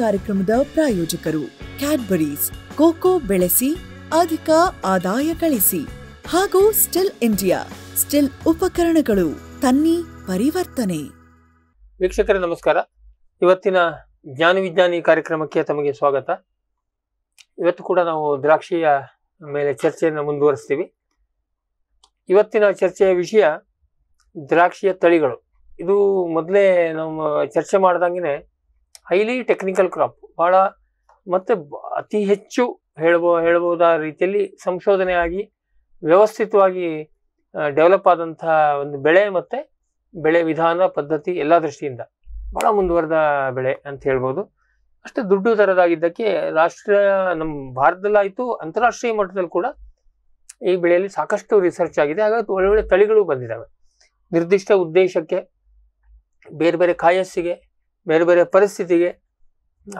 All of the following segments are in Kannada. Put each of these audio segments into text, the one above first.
ಕಾರ್ಯಕ್ರಮದ ಪ್ರಾಯೋಜಕರು ಕ್ಯಾಡ್ಬರೀಸ್ ಕೋಕೋ ಬೆಳೆಸಿ ಅಧಿಕ ಆದಾಯ ಗಳಿಸಿ ಹಾಗೂ ಸ್ಟಿಲ್ ಇಂಡಿಯಾ ಸ್ಟಿಲ್ ಉಪಕರಣಗಳು ತನ್ನಿ ಪರಿವರ್ತನೆ ವೀಕ್ಷಕರೇ ನಮಸ್ಕಾರ ಇವತ್ತಿನ ಜ್ಞಾನ ವಿಜ್ಞಾನಿ ಕಾರ್ಯಕ್ರಮಕ್ಕೆ ತಮಗೆ ಸ್ವಾಗತ ಇವತ್ತು ಕೂಡ ನಾವು ದ್ರಾಕ್ಷಿಯ ಮೇಲೆ ಚರ್ಚೆಯನ್ನು ಮುಂದುವರಿಸ್ತೀವಿ ಇವತ್ತಿನ ಚರ್ಚೆಯ ವಿಷಯ ದ್ರಾಕ್ಷಿಯ ತಳಿಗಳು ಇದು ಮೊದಲೇ ನಾವು ಚರ್ಚೆ ಮಾಡಿದಂಗೆ ಹೈಲಿ ಟೆಕ್ನಿಕಲ್ ಕ್ರಾಪ್ ಬಹಳ ಮತ್ತು ಅತಿ ಹೆಚ್ಚು ಹೇಳ್ಬೋ ಹೇಳ್ಬೋದ ರೀತಿಯಲ್ಲಿ ಸಂಶೋಧನೆಯಾಗಿ ವ್ಯವಸ್ಥಿತವಾಗಿ ಡೆವಲಪ್ ಆದಂತಹ ಒಂದು ಬೆಳೆ ಮತ್ತು ಬೆಳೆ ವಿಧಾನ ಪದ್ಧತಿ ಎಲ್ಲ ದೃಷ್ಟಿಯಿಂದ ಭಾಳ ಮುಂದುವರೆದ ಬೆಳೆ ಅಂತ ಹೇಳ್ಬೋದು ಅಷ್ಟು ದುಡ್ಡು ದರದಾಗಿದ್ದಕ್ಕೆ ರಾಷ್ಟ್ರ ನಮ್ಮ ಭಾರತದಲ್ಲಾಯಿತು ಅಂತಾರಾಷ್ಟ್ರೀಯ ಮಟ್ಟದಲ್ಲಿ ಕೂಡ ಈ ಬೆಳೆಯಲ್ಲಿ ಸಾಕಷ್ಟು ರಿಸರ್ಚ್ ಆಗಿದೆ ಹಾಗಾಗಿ ಒಳ್ಳೊಳ್ಳೆ ತಳಿಗಳು ಬಂದಿದ್ದಾವೆ ನಿರ್ದಿಷ್ಟ ಉದ್ದೇಶಕ್ಕೆ ಬೇರೆ ಬೇರೆ ಕಾಯಸ್ಸಿಗೆ ಬೇರೆ ಬೇರೆ ಪರಿಸ್ಥಿತಿಗೆ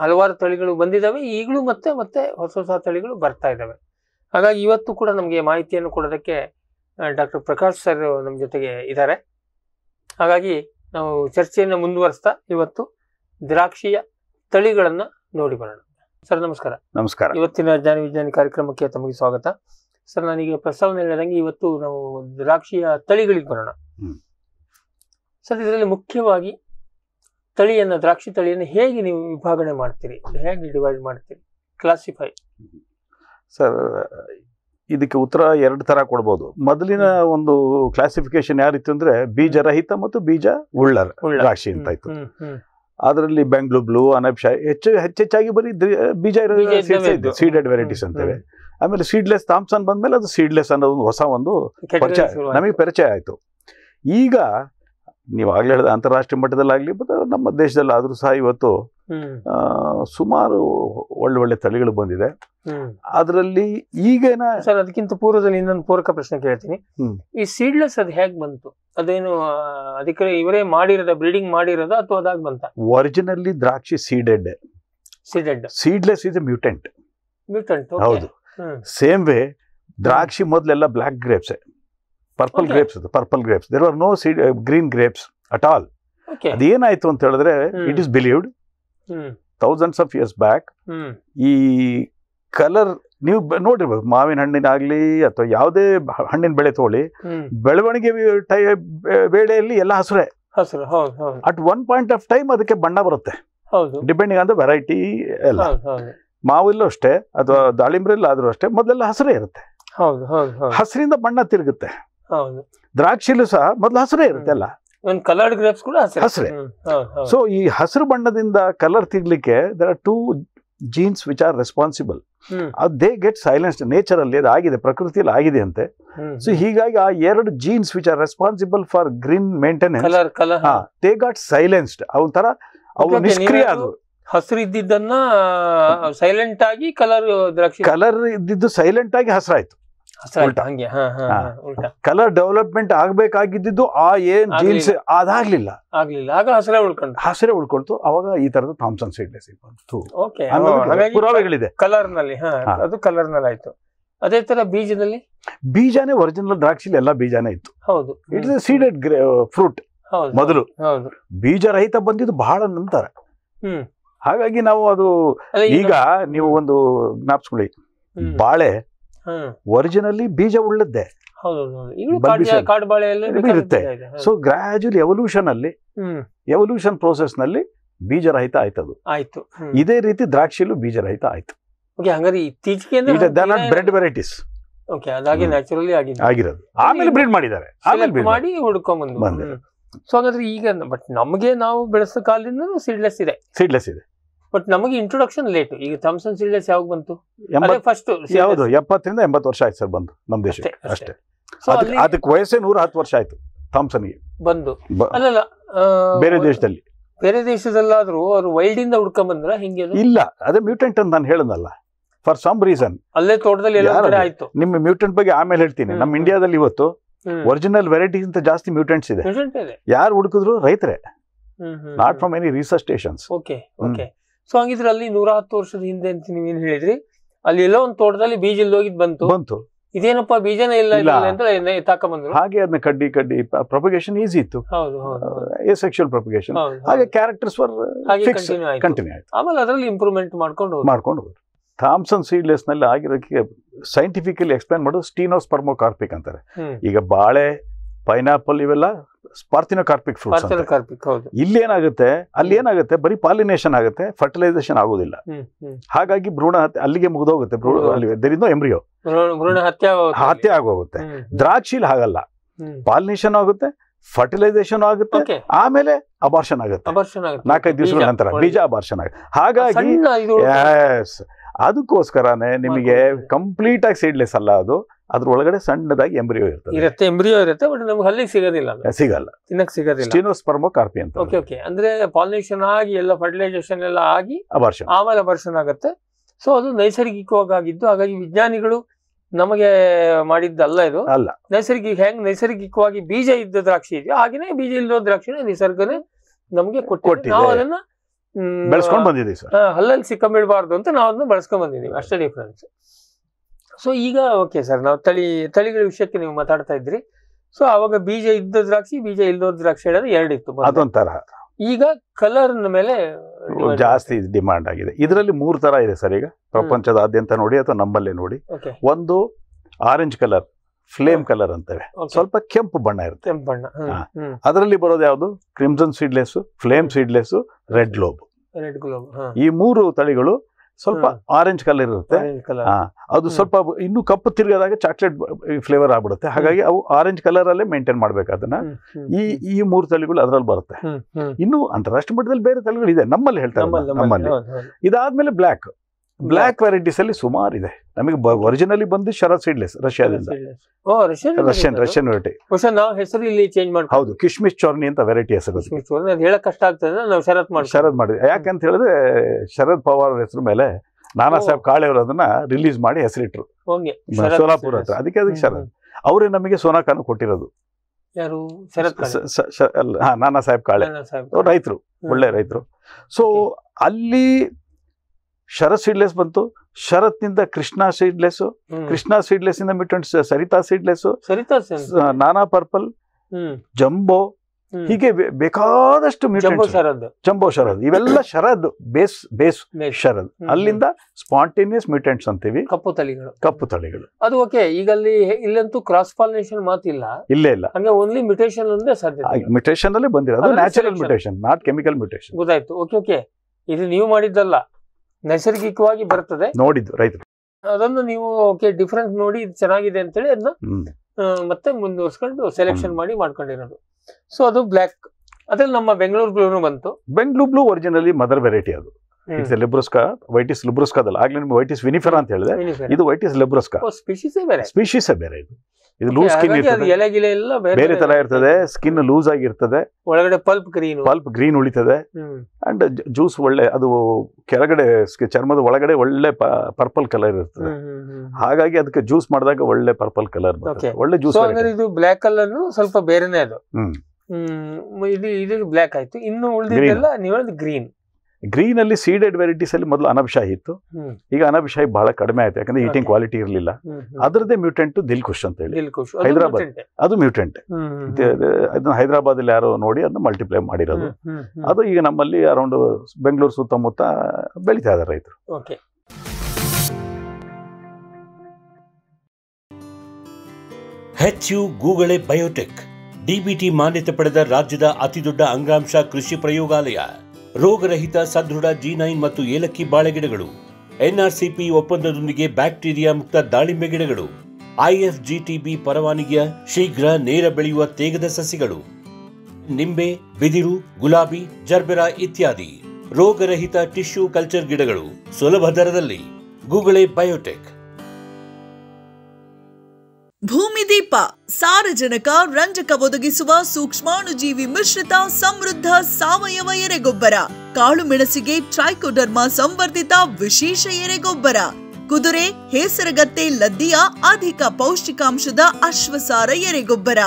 ಹಲವಾರು ತಳಿಗಳು ಬಂದಿದ್ದಾವೆ ಈಗಲೂ ಮತ್ತೆ ಮತ್ತೆ ಹೊಸ ಹೊಸ ತಳಿಗಳು ಬರ್ತಾ ಇದ್ದಾವೆ ಹಾಗಾಗಿ ಇವತ್ತು ಕೂಡ ನಮಗೆ ಮಾಹಿತಿಯನ್ನು ಕೊಡೋದಕ್ಕೆ ಡಾಕ್ಟರ್ ಪ್ರಕಾಶ್ ಸರ್ ನಮ್ಮ ಜೊತೆಗೆ ಇದ್ದಾರೆ ಹಾಗಾಗಿ ನಾವು ಚರ್ಚೆಯನ್ನು ಮುಂದುವರಿಸ್ತಾ ಇವತ್ತು ದ್ರಾಕ್ಷಿಯ ತಳಿಗಳನ್ನು ನೋಡಿ ಬರೋಣ ಸರ್ ನಮಸ್ಕಾರ ನಮಸ್ಕಾರ ಇವತ್ತಿನ ಜ್ಞಾನ ವಿಜ್ಞಾನ ಕಾರ್ಯಕ್ರಮಕ್ಕೆ ತಮಗೆ ಸ್ವಾಗತ ಸರ್ ನನಗೆ ಪ್ರಸ್ತಾವನೆ ಹೇಳಿದಂಗೆ ಇವತ್ತು ನಾವು ದ್ರಾಕ್ಷಿಯ ತಳಿಗಳಿಗೆ ಬರೋಣ ಸರ್ ಇದರಲ್ಲಿ ಮುಖ್ಯವಾಗಿ ತಳಿಯನ್ನು ದ್ರಾಕ್ಷಿ ತಳಿಯನ್ನು ಹೇಗೆ ನೀವು ವಿಭಾಗಣೆ ಮಾಡ್ತೀರಿ ಹೇಗೆ ಡಿವೈಡ್ ಮಾಡ್ತೀರಿ ಕ್ಲಾಸಿಫೈ ಸರ್ ಇದಕ್ಕೆ ಉತ್ತರ ಎರಡು ಥರ ಕೊಡ್ಬೋದು ಮೊದಲಿನ ಒಂದು ಕ್ಲಾಸಿಫಿಕೇಶನ್ ಯಾರಿತ್ತು ಅಂದ್ರೆ ಬೀಜ ರಹಿತ ಮತ್ತು ಬೀಜ ಉಳ್ಳ ದ್ರಾಕ್ಷಿ ಅಂತ ಇತ್ತು ಅದರಲ್ಲಿ ಬೆಂಗ್ಳೂರ್ ಬ್ಲೂ ಅನಪ್ಷಾ ಹೆಚ್ಚು ಹೆಚ್ಚೆಚ್ಚಾಗಿ ಬರೀ ಬೀಜ ಇರೋದು ಸೀಡೆಡ್ ವೆರೈಟೀಸ್ ಅಂತೇವೆ ಆಮೇಲೆ ಸೀಡ್ಲೆಸ್ ಥಾಮ್ಸನ್ ಬಂದ್ಮೇಲೆ ಅದು ಸೀಡ್ಲೆಸ್ ಅನ್ನೋದು ಹೊಸ ಒಂದು ಪರಿಚಯ ನಮಗೆ ಪರಿಚಯ ಆಯಿತು ಈಗ ನೀವು ಆಗ್ಲೇ ಹೇಳಿದ ಅಂತಾರಾಷ್ಟ್ರೀಯ ಮಟ್ಟದಲ್ಲಾಗಲಿ ಬಟ್ ನಮ್ಮ ದೇಶದಲ್ಲಿ ಆದರೂ ಸಹ ಇವತ್ತು ಸುಮಾರು ಒಳ್ಳೆ ಒಳ್ಳೆ ತಳಿಗಳು ಬಂದಿದೆ ಅದರಲ್ಲಿ ಈಗೇನ ಸರ್ ಅದಕ್ಕಿಂತ ಪೂರ್ವದಲ್ಲಿ ಇನ್ನೊಂದು ಪೂರಕ ಪ್ರಶ್ನೆ ಕೇಳ್ತೀನಿ ಈ ಸೀಡ್ಲೆಸ್ ಅದು ಹೇಗೆ ಬಂತು ಅದೇನು ಅದಕ್ಕೆ ಇವರೇ ಮಾಡಿರೋದ ಬ್ರೀಡಿಂಗ್ ಮಾಡಿರೋದ ಅಥವಾ ಅದಾಗ ಬಂತ ಒರಿಜಿನಲ್ಲಿ ದ್ರಾಕ್ಷಿ seeded seeded seedless is mutant mutant ಹೌದು ಸೇಮ್ ವೇ ದ್ರಾಕ್ಷಿ ಮೊದಲೆಲ್ಲ ಬ್ಲ್ಯಾಕ್ ಗ್ರೇಪ್ಸೆ ಪರ್ಪಲ್ ಗ್ರೇಪ್ಸ್ ಅದು purple grapes there are no seed green grapes at all ಅದೇನಾಯ್ತು ಅಂತ ಹೇಳಿದ್ರೆ it is believed thousands of years back ಈ ಕಲರ್ ನೀವು ನೋಡಿರ್ಬೋದು ಮಾವಿನ ಹಣ್ಣಿನಾಗ್ಲಿ ಅಥವಾ ಯಾವುದೇ ಹಣ್ಣಿನ ಬೆಳೆ ತಗೊಳ್ಳಿ ಬೆಳವಣಿಗೆ ಬೇಳೆಯಲ್ಲಿ ಎಲ್ಲ ಹಸುರೆ at one point of time ಅದಕ್ಕೆ ಬಣ್ಣ ಬರುತ್ತೆ ಡಿಪೆಂಡಿಂಗ್ ಆನ್ ದ ವೆರೈಟಿ ಎಲ್ಲ ಮಾವಿಲ್ಲೂ ಅಷ್ಟೇ ಅಥವಾ ದಾಳಿಂಬ್ರೆಲ್ಲ ಆದ್ರೂ ಅಷ್ಟೇ ಮೊದಲೆಲ್ಲ ಹಸಿರೇ ಇರುತ್ತೆ ಹಸಿರಿಂದ ಬಣ್ಣ ತಿರುಗುತ್ತೆ ದ್ರಾಕ್ಷಿಲು ಸಹ ಮೊದಲು ಹಸಿರೇ ಇರುತ್ತೆ ಅಲ್ಲ ಕಲರ್ಡ್ ಗ್ರೇಪ್ಸ್ ಕೂಡ ಹಸಿರೇ ಸೊ ಈ ಹಸಿರು ಬಣ್ಣದಿಂದ ಕಲರ್ ತಿಗ್ಲಿಕ್ಕೆ there are two genes which are responsible ಅದು ದೇ ಗೆಟ್ ಸೈಲೆನ್ಸ್ಡ್ ನೇಚರ್ ಅಲ್ಲಿ ಅದು ಆಗಿದೆ ಪ್ರಕೃತಿಯಲ್ಲಿ ಆಗಿದೆ ಅಂತೆ ಸೊ ಹೀಗಾಗಿ ಆ ಎರಡು genes which are responsible for green maintenance they got silenced ಅವನ್ ತರ ಅವು ನಿಷ್ಕ್ರಿಯ ಅದು ಹಸಿರು ಇದ್ದಿದ್ದನ್ನ ಸೈಲೆಂಟ್ ಆಗಿ ಕಲರ್ ದ್ರಾಕ್ಷಿ ಕಲರ್ ಇದ್ದಿದ್ದು ಸೈಲೆಂಟ್ ಆಗಿ ಹಸಿರಾಯ್ತು ಉಲ್ಟಾ ಕಲರ್ ಡೆವಲಪ್ಮೆಂಟ್ ಆಗ್ಬೇಕಾಗಿದ್ದು ಆ ಏನ್ ಜೀನ್ಸ್ ಅದಾಗ್ಲಿಲ್ಲ ಆಗ್ಲಿಲ್ಲ ಆಗ ಹಸಿರೇ ಉಳ್ಕೊಂಡು ಹಸಿರೇ ಉಳ್ಕೊಳ್ತು ಅವಾಗ ಈ ತರದ ಥಾಮ್ಸನ್ ಸೀಡ್ಲೆಸ್ ಪುರಾವೆಗಳಿದೆ ಕಲರ್ ನಲ್ಲಿ ಅದು ಕಲರ್ ಆಯ್ತು ಅದೇ ತರ ಬೀಜದಲ್ಲಿ ಬೀಜನೇ ಒರಿಜಿನಲ್ ದ್ರಾಕ್ಷಿ ಎಲ್ಲಾ ಬೀಜನೇ ಇತ್ತು ಹೌದು ಇಟ್ಸ್ ಸೀಡೆಡ್ ಫ್ರೂಟ್ ಮೊದಲು ಬೀಜ ರಹಿತ ಬಂದಿದ್ದು ಬಹಳ ನಂತರ ಹಾಗಾಗಿ ನಾವು ಅದು ಈಗ ನೀವು ಒಂದು ಜ್ಞಾಪಿಸ್ಕೊಳ್ಳಿ ಬಾಳೆ ಒರಿಜಿನಲ್ಲಿ ಬೀಜ ಉಳ್ಳದ್ದೇ ಇರುತ್ತೆ ಸೊ ಗ್ರಾಜುಲಿ ಎವಲ್ಯೂಷನ್ ಅಲ್ಲಿ ಎವಲ್ಯೂಷನ್ ಪ್ರೋಸೆಸ್ ನಲ್ಲಿ ಬೀಜ ಆಯ್ತದು ಆಯ್ತು ಅದು ಆಯ್ತು ಇದೆ ರೀತಿ ದ್ರಾಕ್ಷಿಲು ಬೀಜರಹಿತ ಆಯ್ತು ಓಕೆ ಹಂಗಾರೆ ಇತ್ತೀಚೆಗೆ ಬ್ರೆಡ್ ವೆರೈಟೀಸ್ ಓಕೆ ಅದಾಗಿ ನ್ಯಾಚುರಲಿ ಆಗಿದೆ ಆಗಿರೋದು ಆಮೇಲೆ ಬ್ರೀಡ್ ಮಾಡಿದಾರೆ ಆಮೇಲೆ ಬ್ರೀಡ್ ಮಾಡಿ ಹುಡ್ಕೊಂಡ್ ಬಂದು ಸೊ ಹಾಗಾದ್ರೆ ಈಗ ಬಟ್ ನಮಗೆ ನಾವು ಬೆಳೆಸೋ ಕಾಲದಿಂದ ಸೀಡ್ಲೆಸ್ ಇದೆ ಸೀಡ್ಲೆಸ್ ಇದೆ ಬಟ್ ನಮಗೆ ಇಂಟ್ರೊಡಕ್ಷನ್ ಲೇಟ್ ಈಗ ಥಾಮ್ಸನ್ ಸೀಲ್ಡರ್ಸ್ ಯಾವಾಗ ಬಂತು ಫಸ್ಟ್ ಯಾವುದು ಎಪ್ಪತ್ತರಿಂದ ಎಂಬತ್ತು ವರ್ಷ ಆಯ್ತು ಸರ್ ಬಂದು ನಮ್ಮ ದೇಶ ಅಷ್ಟೇ ಅದಕ್ಕೆ ವಯಸ್ಸೇ ನೂರ ಹತ್ತು ವರ್ಷ ಆಯ್ತು ಥಾಮ್ಸನ್ ಬಂದು ಅಲ್ಲಲ್ಲ ಬೇರೆ ದೇಶದಲ್ಲಿ ಬೇರೆ ದೇಶದಲ್ಲಾದ್ರೂ ಅವರು ವೈಲ್ಡ್ ಇಂದ ಹುಡ್ಕೊಂಡ್ ಬಂದ್ರ ಹಿಂಗೆ ಇಲ್ಲ ಅದೇ ಮ್ಯೂಟೆಂಟ್ ಅಂತ ನಾನು ಹೇಳದಲ್ಲ ಫಾರ್ ಸಮ್ ರೀಸನ್ ಅಲ್ಲೇ ತೋಟದಲ್ಲಿ ಆಯ್ತು ನಿಮ್ಮ ಮ್ಯೂಟೆಂಟ್ ಬಗ್ಗೆ ಆಮೇಲೆ ಹೇಳ್ತೀನಿ ನಮ್ಮ ಇಂಡಿಯಾದಲ್ಲಿ ಇವತ್ತು ಒರಿಜಿನಲ್ ವೆರೈಟಿ ಅಂತ ಜಾಸ್ತಿ ಮ್ಯೂಟೆಂಟ್ಸ್ ಇದೆ ಯಾರು ಹುಡುಕಿದ್ರು ರೈತರೇ not from any research stations okay okay so ಹಂಗಿದ್ರೆ ಅಲ್ಲಿ ನೂರ ಹತ್ತು ವರ್ಷದ ಹಿಂದೆ ಅಂತ ನೀವೇನ್ ಹೇಳಿದ್ರಿ ಅಲ್ಲಿ ಎಲ್ಲೋ ಒಂದು ತೋಟದಲ್ಲಿ ಬೀಜ ಹೋಗಿದ್ ಬಂತು ಬಂತು ಇದೇನಪ್ಪ ಬೀಜನೇ ಇಲ್ಲ ಇಲ್ಲ ಅಂತ ಬಂದ್ರು ಹಾಗೆ ಅದನ್ನ ಕಡ್ಡಿ ಕಡ್ಡಿ ಪ್ರೊಪಗೇಷನ್ ಈಸಿ ಇತ್ತು ಸೆಕ್ಷುವಲ್ ಪ್ರೊಪಗೇಷನ್ ಹಾಗೆ ಕ್ಯಾರೆಕ್ಟರ್ಸ್ uh, ಕಂಟಿನ್ಯೂ ಆಯ್ತು ಆಮೇಲೆ ಅದರಲ್ಲಿ ಇಂಪ್ರೂವ್ಮೆಂಟ್ ಮಾಡ್ಕೊಂಡು ಮಾಡ್ಕೊಂಡು ಹೋದ್ರು ಥಾಮ್ಸನ್ ಸೀಡ್ಲೆಸ್ ನಲ್ಲಿ ಆಗಿರೋಕೆ ಸೈಂಟಿಫಿಕಲಿ ಎಕ್ಸ್ಪ್ಲೈನ್ ಮಾಡೋದು ಸ್ಟೀನೋಸ್ ಪರ್ಮೋಕಾರ್ಪಿಕ್ ಅಂತಾರೆ ಈಗ ಬಾಳೆ ಪೈನಾಪಲ್ ಇವೆಲ್ಲ ಸ್ಪಾರ್ಥಿನ ಕಾರ್ಪಿಕ್ ಫ್ರೂಟ್ಸ್ ಇಲ್ಲಿ ಏನಾಗುತ್ತೆ ಅಲ್ಲಿ ಏನಾಗುತ್ತೆ ಬರೀ ಪಾಲಿನೇಷನ್ ಆಗುತ್ತೆ ಫರ್ಟಿಲೈಸೇಷನ್ ಆಗೋದಿಲ್ಲ ಹಾಗಾಗಿ ಭ್ರೂಣ ಹತ್ಯೆ ಅಲ್ಲಿಗೆ ಮುಗಿದೋಗುತ್ತೆ ನೋ ಎಂಬ್ರಿಯೋ ಭ್ರೂಣ ಹತ್ಯೆ ಆಗೋಗುತ್ತೆ ದ್ರಾಕ್ಷಿಲ್ ಹಾಗಲ್ಲ ಪಾಲಿನೇಷನ್ ಆಗುತ್ತೆ ಫರ್ಟಿಲೈಸೇಷನ್ ಆಗುತ್ತೆ ಆಮೇಲೆ ಅಬಾರ್ಷನ್ ಆಗುತ್ತೆ ನಾಲ್ಕೈದು ದಿವಸಗಳ ನಂತರ ಬೀಜ ಅಬಾರ್ಷನ್ ಆಗುತ್ತೆ ಹಾಗಾಗಿ ಅದಕ್ಕೋಸ್ಕರನೇ ನಿಮಗೆ ಕಂಪ್ಲೀಟ್ ಆಗಿ ಸೀಡ್ಲೆಸ್ ಅಲ್ಲ ಅದು ಅದ್ರ ಒಳಗಡೆ ಸಣ್ಣದಾಗಿ ಎಂಬ್ರಿಯೋ ಇರುತ್ತೆ ಎಂಬ್ರಿಯೋ ಇರುತ್ತೆ ಬಟ್ ನಮ್ಗೆ ಹಲ್ಲಿಗೆ ಸಿಗೋದಿಲ್ಲ ಸಿಗಲ್ಲ ತಿನ್ನಕ್ ಸಿಗೋದಿಲ್ಲ ಸ್ಪರ್ಮೋ ಕಾರ್ಪಿ ಅಂತ ಓಕೆ ಓಕೆ ಅಂದ್ರೆ ಪಾಲಿನೇಷನ್ ಆಗಿ ಎಲ್ಲ ಫರ್ಟಿಲೈಸೇಷನ್ ಎಲ್ಲ ಆಗಿ ಆಮೇಲೆ ವರ್ಷನ್ ಆಗುತ್ತೆ ಸೊ ಅದು ನೈಸರ್ಗಿಕವಾಗಿ ಆಗಿದ್ದು ಹಾಗಾಗಿ ವಿಜ್ಞಾನಿಗಳು ನಮಗೆ ಮಾಡಿದ್ದಲ್ಲ ಇದು ಅಲ್ಲ ನೈಸರ್ಗಿಕ ಹೆಂಗ್ ನೈಸರ್ಗಿಕವಾಗಿ ಬೀಜ ಇದ್ದ ದ್ರಾಕ್ಷಿ ಇದೆಯೋ ಹಾಗೇನೆ ಬೀಜ ಇಲ್ಲದ ದ್ರಾಕ್ಷಿನ ನಿಸರ್ಗನೇ ನಮಗೆ ಕೊಟ್ಟಿದೆ ನಾವು ಅದನ್ನ ಬೆಳೆಸ್ಕೊಂಡು ಬಂದಿದ್ದೀವಿ ಹಲ್ಲಲ್ಲಿ ಸಿಕ್ಕಂಬಿಡ್ಬಾರ್ದು ಅಂತ ನಾವು ಅದನ್ನ ಬಳಸ್ಕೊಂಡ್ ಬಂದಿದ್ದೀವಿ ಅಷ್ಟೇ ಡಿಫ್ರೆನ್ಸ್ ಸೊ ಈಗ ಓಕೆ ಸರ್ ನಾವು ತಳಿ ತಳಿಗಳ ವಿಷಯಕ್ಕೆ ನೀವು ಮಾತಾಡ್ತಾ ಇದ್ರಿ ಸೊ ಅವಾಗ ಬೀಜ ಇದ್ದ ದ್ರಾಕ್ಷಿ ಬೀಜ ಇಲ್ಲದ ದ್ರಾಕ್ಷಿ ಹೇಳೋದು ಎರಡು ಇತ್ತು ಅದೊಂದು ಈಗ ಕಲರ್ ಮೇಲೆ ಜಾಸ್ತಿ ಡಿಮಾಂಡ್ ಆಗಿದೆ ಇದರಲ್ಲಿ ಮೂರು ತರ ಇದೆ ಸರ್ ಈಗ ಪ್ರಪಂಚದಾದ್ಯಂತ ನೋಡಿ ಅಥವಾ ನಮ್ಮಲ್ಲೇ ನೋಡಿ ಒಂದು ಆರೆಂಜ್ ಕಲರ್ ಫ್ಲೇಮ್ ಕಲರ್ ಅಂತೇವೆ ಸ್ವಲ್ಪ ಕೆಂಪು ಬಣ್ಣ ಇರುತ್ತೆ ಬಣ್ಣ ಅದರಲ್ಲಿ ಬರೋದು ಯಾವುದು crimson seedless flame seedless red globe red globe ಈ ಮೂರು ತಳಿಗಳು ಸ್ವಲ್ಪ ಆರೆಂಜ್ ಕಲರ್ ಇರುತ್ತೆ ಅದು ಸ್ವಲ್ಪ ಇನ್ನು ಕಪ್ಪು ತಿರುಗದಾಗ ಚಾಕ್ಲೇಟ್ ಫ್ಲೇವರ್ ಆಗ್ಬಿಡುತ್ತೆ ಹಾಗಾಗಿ ಅವು ಆರೆಂಜ್ ಕಲರ್ ಅಲ್ಲೇ ಮೇಂಟೈನ್ ಮಾಡ್ಬೇಕು ಅದನ್ನ ಈ ಈ ಮೂರು ತಳಿಗಳು ಅದ್ರಲ್ಲಿ ಬರುತ್ತೆ ಇನ್ನು ಅಂತಾರಾಷ್ಟ್ರೀಯ ಮಟ್ಟದಲ್ಲಿ ಬೇರೆ ತಳಿಗಳು ಇದೆ ನಮ್ಮಲ್ಲಿ ಹೇಳ್ತಾರೆ ನಮ್ಮಲ್ಲಿ ಇದಾದ್ಮೇಲೆ ಬ್ಲ್ಯಾಕ್ ಬ್ಲ್ಯಾಕ್ ವೆರೈಟೀಸ್ ಅಲ್ಲಿ ಸುಮಾರು ಇದೆ ನಮಗೆ ಒರಿಜಿನಲಿ ಬಂದು ಶರತ್ ಸೀಡ್ಲೆಸ್ ರಷ್ಯಾದಿಂದ ರಷ್ಯನ್ ರಷ್ಯನ್ ವೆರೈಟಿ ನಾ ಹೆಸರು ಇಲ್ಲಿ ಚೇಂಜ್ ಮಾಡಿ ಹೌದು ಕಿಶ್ಮಿಶ್ ಚೋರ್ನಿ ಅಂತ ವೆರೈಟಿ ಹೆಸರು ಚೋರ್ನಿ ಹೇಳಕ್ ಕಷ್ಟ ಆಗ್ತದೆ ನಾವು ಶರತ್ ಮಾಡಿ ಶರತ್ ಮಾಡಿದ್ವಿ ಯಾಕಂತ ಹೇಳಿದ್ರೆ ಶರದ್ ಪವಾರ್ ಹೆಸರು ಮೇಲೆ ನಾನಾ ಸಾಹೇಬ್ ಕಾಳೆ ಅವರು ಅದನ್ನ ರಿಲೀಸ್ ಮಾಡಿ ಹೆಸರಿಟ್ರು ಸೋಲಾಪುರ ಹತ್ರ ಅದಕ್ಕೆ ಅದಕ್ಕೆ ಶರತ್ ಅವರೇ ನಮಗೆ ಸೋನಾಕಾನು ಕೊಟ್ಟಿರೋದು ಯಾರು ಶರತ್ ನಾನಾ ಸಾಹೇಬ್ ಕಾಳೆ ರೈತರು ಒಳ್ಳೆ ರೈತರು ಸೊ ಅಲ್ಲಿ ಶರತ್ ಸೀಡ್ಲೆಸ್ ಬಂತು ಶರತ್ನಿಂದ ಕೃಷ್ಣ ಸೀಡ್ಲೆಸ್ಸು ಕೃಷ್ಣ ಸೀಡ್ಲೆಸ್ ಇಂದ ಸರಿತಾ ಸೀಡ್ಲೆಸ್ಸು ಸರಿತಾ ನಾನಾ ಪರ್ಪಲ್ ಜಂಬೋ ಹೀಗೆ ಬೇಕಾದಷ್ಟು ಜಂಬೋ ಶರದ್ ಇವೆಲ್ಲ ಶರದ್ ಬೇಸ್ ಬೇಸ್ ಶರದ್ ಅಲ್ಲಿಂದ ಸ್ಪಾಂಟೇನಿಯಸ್ ಮ್ಯೂಟೆಂಟ್ಸ್ ಅಂತೀವಿ ಕಪ್ಪು ತಳಿಗಳು ಕಪ್ಪು ತಳಿಗಳು ಅದು ಓಕೆ ಈಗ ಅಲ್ಲಿ ಇಲ್ಲಂತೂ ಕ್ರಾಸ್ ಪಾಲಿನೇಷನ್ ಮಾತಿಲ್ಲ ಇಲ್ಲೇ ಇಲ್ಲ ಹಂಗೆ ಓನ್ಲಿ ಮ್ಯೂಟೇಷನ್ ಅಂದ್ರೆ ಸಾಧ್ಯ ಮ್ಯೂಟೇಷನ್ ಅಲ್ಲಿ ಬಂದಿರೋದು natural mutation not chemical mutation ಗೊತ್ತಾಯ್ತು ಓಕೆ ಓಕೆ ಇದು ನೀವು ಮಾಡಿದ್ದಲ್ಲ ನೈಸರ್ಗಿಕವಾಗಿ ಬರ್ತದೆ ನೋಡಿದ್ದು ರೈತರು ಅದನ್ನು ನೀವು ಓಕೆ ಡಿಫ್ರೆನ್ಸ್ ನೋಡಿ ಇದು ಚೆನ್ನಾಗಿದೆ ಅಂತೇಳಿ ಅದನ್ನ ಮತ್ತೆ ಮುಂದುವರ್ಸ್ಕೊಂಡು ಸೆಲೆಕ್ಷನ್ ಮಾಡಿ ಮಾಡ್ಕೊಂಡಿರೋದು ಸೊ ಅದು ಬ್ಲ್ಯಾಕ್ ಅದ್ರಲ್ಲಿ ನಮ್ಮ ಬೆಂಗಳೂರು ಬ್ಲೂನು ಬಂತು Bengaluru blue originally mother variety ಅದು ಇಟ್ಸ್ ವೈಟಿಸ್ ಲೆಬ್ರಸ್ಕಾದಲ್ಲ ಆಗ್ಲೇ ನಿಮ್ಗೆ ವೈಟಿಸ್ ವಿನಿಫೆರಾ ಅಂತ ಹೇಳಿದೆ ಇದು ವೈಟಿಸ್ ಲೆಬ್ರಸ್ಕಾ ಸ್ಪೀಶೀಸೇ ಬೇರೆ ಸ್ಪೀಶೀಸೇ ಬೇರೆ ಇದು ಇದು ಲೂಸ್ ಸ್ಕಿನ್ ಇರ್ತದೆ ಎಲೆಗಿಲೆ ಎಲ್ಲ ಬೇರೆ ತರ ಇರ್ತದೆ ಸ್ಕಿನ್ ಲೂಸ್ ಆಗಿರ್ತದೆ ಒಳಗಡೆ ಪಲ್ಪ್ ಗ್ರೀನ್ ಪಲ್ಪ್ ಗ್ರೀನ್ ಉಳಿತದೆ ಅಂಡ್ ಜ್ಯೂಸ್ ಒಳ್ಳೆ ಅದು ಕೆಳಗಡೆ ಚರ್ಮದ ಒಳಗಡೆ ಒಳ್ಳೆ ಪರ್ಪಲ್ ಕಲರ್ ಇರ್ತದೆ ಹಾಗಾಗಿ ಅದಕ್ಕೆ ಜ್ಯೂಸ್ ಮಾಡಿದಾಗ ಒಳ್ಳೆ ಪರ್ಪಲ್ ಕಲರ್ ಒಳ್ಳೆ ಜ್ಯೂಸ್ ಇದು ಬ್ಲಾಕ್ ಕಲರ್ ಸ್ವಲ್ಪ ಬೇರೆನೇ ಅದು ಹ್ಮ್ ಇದು ಇದು ಬ್ಲಾಕ್ ಆಯ್ತು ಇನ್ನು ಉಳಿದಿದ್ದೆಲ್ಲ ನೀವು ಗ್ರೀನ್ ಗ್ರೀನ್ ಅಲ್ಲಿ ಸೀಡೆಡ್ ವೆರೈಟೀಸ್ ಅಲ್ಲಿ ಮೊದಲು ಅನಬ್ಶಾಹಿ ಇತ್ತು ಈಗ ಅನಬ್ಶಾಹಿ ಬಹಳ ಕಡಿಮೆ ಆಯ್ತು ಯಾಕಂದ್ರೆ ಈಟಿಂಗ್ ಕ್ವಾಲಿಟಿ ಇರಲಿಲ್ಲ ಅದರದೇ ಮ್ಯೂಟೆಂಟ್ ದಿಲ್ ಖುಷ್ ಅಂತ ಹೇಳಿ ಹೈದರಾಬಾದ್ ಅದು ಮ್ಯೂಟೆಂಟ್ ಅದನ್ನ ಹೈದರಾಬಾದ್ ಅಲ್ಲಿ ಯಾರೋ ನೋಡಿ ಅದನ್ನ ಮಲ್ಟಿಪ್ಲೈ ಮಾಡಿರೋದು ಅದು ಈಗ ನಮ್ಮಲ್ಲಿ ಅರೌಂಡ್ ಬೆಂಗಳೂರು ಸುತ್ತಮುತ್ತ ಬೆಳೀತಾ ಇದಾರೆ ರೈತರು ಹೆಚ್ ಯು ಗೂಗಳೆ ಬಯೋಟೆಕ್ ಡಿಬಿಟಿ ಮಾನ್ಯತೆ ಪಡೆದ ರಾಜ್ಯದ ಅತಿದೊಡ್ಡ ಅಂಗಾಂಶ ಕೃಷಿ ಪ್ರಯೋಗಾಲಯ ರೋಗರಹಿತ ಸದೃಢ ಜಿ ಮತ್ತು ಏಲಕ್ಕಿ ಬಾಳೆ ಗಿಡಗಳು ಎನ್ಆರ್ಸಿಪಿ ಒಪ್ಪಂದದೊಂದಿಗೆ ಬ್ಯಾಕ್ಟೀರಿಯಾ ಮುಕ್ತ ದಾಳಿಂಬೆ ಗಿಡಗಳು ಐಎಫ್ಜಿಟಿಬಿ ಪರವಾನಗಿಯ ಶೀಘ್ರ ನೇರ ಬೆಳೆಯುವ ತೇಗದ ಸಸಿಗಳು ನಿಂಬೆ ಬಿದಿರು ಗುಲಾಬಿ ಜರ್ಬೆರಾ ಇತ್ಯಾದಿ ರೋಗರಹಿತ ಟಿಶ್ಯೂ ಕಲ್ಚರ್ ಗಿಡಗಳು ಸುಲಭ ದರದಲ್ಲಿ ಗೂಗಳೆ ಬಯೋಟೆಕ್ ಭೂಮಿದೀಪ ಸಾರಜನಕ ರಂಜಕ ಒದಗಿಸುವ ಸೂಕ್ಷ್ಮಾಣುಜೀವಿ ಮಿಶ್ರಿತ ಸಮೃದ್ಧ ಸಾವಯವ ಎರೆಗೊಬ್ಬರ ಕಾಳು ಮೆಣಸಿಗೆ ಟ್ರೈಕೋಡರ್ಮ ಸಂವರ್ಧಿತ ವಿಶೇಷ ಎರೆಗೊಬ್ಬರ ಕುದುರೆ ಹೇಸರಗತ್ತೆ ಲದ್ದಿಯ ಅಧಿಕ ಪೌಷ್ಟಿಕಾಂಶದ ಅಶ್ವಸಾರ ಎರೆಗೊಬ್ಬರ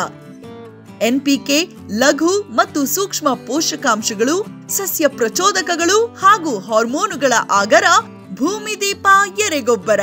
ಎನ್ಪಿಕೆ ಲಘು ಮತ್ತು ಸೂಕ್ಷ್ಮ ಪೋಷಕಾಂಶಗಳು ಸಸ್ಯ ಪ್ರಚೋದಕಗಳು ಹಾಗೂ ಹಾರ್ಮೋನುಗಳ ಆಗರ ಭೂಮಿದೀಪ ಎರೆಗೊಬ್ಬರ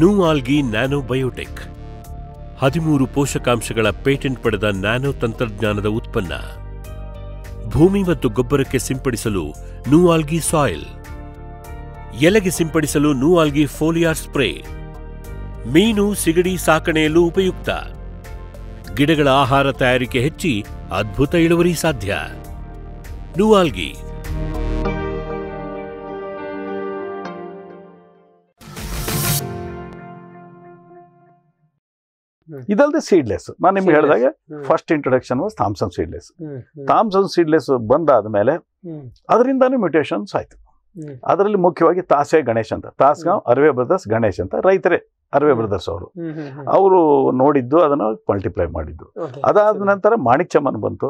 ನೂಆಲ್ಗಿ ನ್ಯಾನೋ ಬಯೋಟೆಕ್ ಹದಿಮೂರು ಪೋಷಕಾಂಶಗಳ ಪೇಟೆಂಟ್ ಪಡೆದ ನ್ಯಾನೋ ತಂತ್ರಜ್ಞಾನದ ಉತ್ಪನ್ನ ಭೂಮಿ ಮತ್ತು ಗೊಬ್ಬರಕ್ಕೆ ಸಿಂಪಡಿಸಲು ಆಲ್ಗಿ ಸಾಯಿಲ್ ಎಲೆಗೆ ಸಿಂಪಡಿಸಲು ಆಲ್ಗಿ ಫೋಲಿಯಾರ್ ಸ್ಪ್ರೇ ಮೀನು ಸಿಗಡಿ ಸಾಕಣೆಯಲ್ಲೂ ಉಪಯುಕ್ತ ಗಿಡಗಳ ಆಹಾರ ತಯಾರಿಕೆ ಹೆಚ್ಚಿ ಅದ್ಭುತ ಇಳುವರಿ ಸಾಧ್ಯ ನೂಆಲ್ಗಿ ಇದಲ್ದೆ ಸೀಡ್ಲೆಸ್ ನಾನು ನಿಮ್ಗೆ ಹೇಳಿದಾಗ first introduction was Thompson seedless Thompson seedless ಬಂದಾದ ಮೇಲೆ ಅದರಿಂದಾನೇ ಮ್ಯೂಟೇಷನ್ಸ್ ಆಯ್ತು ಅದರಲ್ಲಿ ಮುಖ್ಯವಾಗಿ ತಾಸೆ ಗಣೇಶ್ ಅಂತ ತಾಸ್ಗಾಂವ್ ಅರ್ವೆ ಬ್ರದರ್ಸ್ ಗಣೇಶ್ ಅಂತ ರೈತರೇ ಅರ್ವೆ ಬ್ರದರ್ಸ್ ಅವರು ಅವರು ನೋಡಿದ್ದು ಅದನ್ನು ಮಲ್ಟಿಪ್ಲೈ ಮಾಡಿದ್ದು ಅದಾದ ನಂತರ ಮಾಣಿಕ್ ಚಮನ್ ಬಂತು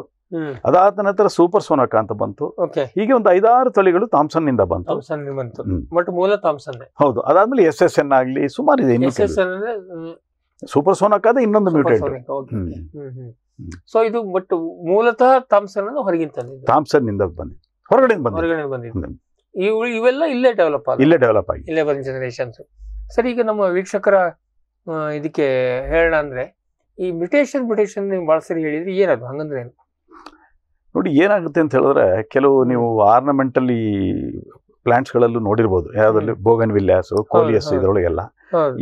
ಅದಾದ ನಂತರ ಸೂಪರ್ ಸೋನಕ ಅಂತ ಬಂತು ಹೀಗೆ ಒಂದು ಐದಾರು ತಳಿಗಳು ಥಾಮ್ಸನ್ ನಿಂದ ಬಂತು ಮೂಲ ಥಾಮ್ಸನ್ ಹೌದು ಅದಾದ್ಮೇಲೆ ಎಸ್ ಎಸ್ ಎನ್ ಆಗ್ಲಿ ಸುಮಾರು ಇದೆ ಸೂಪರ್ ಸೋನಕ್ ಆದ ಇನ್ನೊಂದು ಮ್ಯೂಟೆಂಟ್ ಸೊ ಇದು ಬಟ್ ಮೂಲತಃ ಥಾಮ್ಸನ್ ಅನ್ನು ಥಾಮ್ಸನ್ ನಿಂದ ಬಂದಿ ಹೊರಗಡೆ ಬಂದಿದೆ ಹೊರಗಡೆ ಇವೆಲ್ಲ ಇಲ್ಲೇ ಡೆವಲಪ್ ಆಗಿ ಇಲ್ಲೇ ಡೆವಲಪ್ ಆಗಿ ಇಲ್ಲೇ ಬಂದ ಜನರೇಷನ್ಸ್ ಸರಿ ಈಗ ನಮ್ಮ ವೀಕ್ಷಕರ ಇದಕ್ಕೆ ಹೇಳೋಣ ಅಂದ್ರೆ ಈ ಮ್ಯೂಟೇಷನ್ ಮ್ಯೂಟೇಷನ್ ನೀವು ಭಾಳ ಸರಿ ಹೇಳಿದ್ರೆ ಏನದು ಹಂಗಂದ್ರೆ ಏನು ನೋಡಿ ಏನಾಗುತ್ತೆ ಅಂತ ಹೇಳಿದ್ರೆ ಕೆಲವು ನೀವು ಆರ್ನಮೆಂಟಲ್ಲಿ ಪ್ಲಾಂಟ್ಸ್ಗಳಲ್ಲೂ ನೋಡಿರ್ಬೋದು ಯಾವುದ್ರಲ್ಲಿ ಬೋಗನ್ ವಿಲ್ಯಾಸು ಕೋಲಿಯಸ್ ಇದರೊಳಗೆಲ್ಲ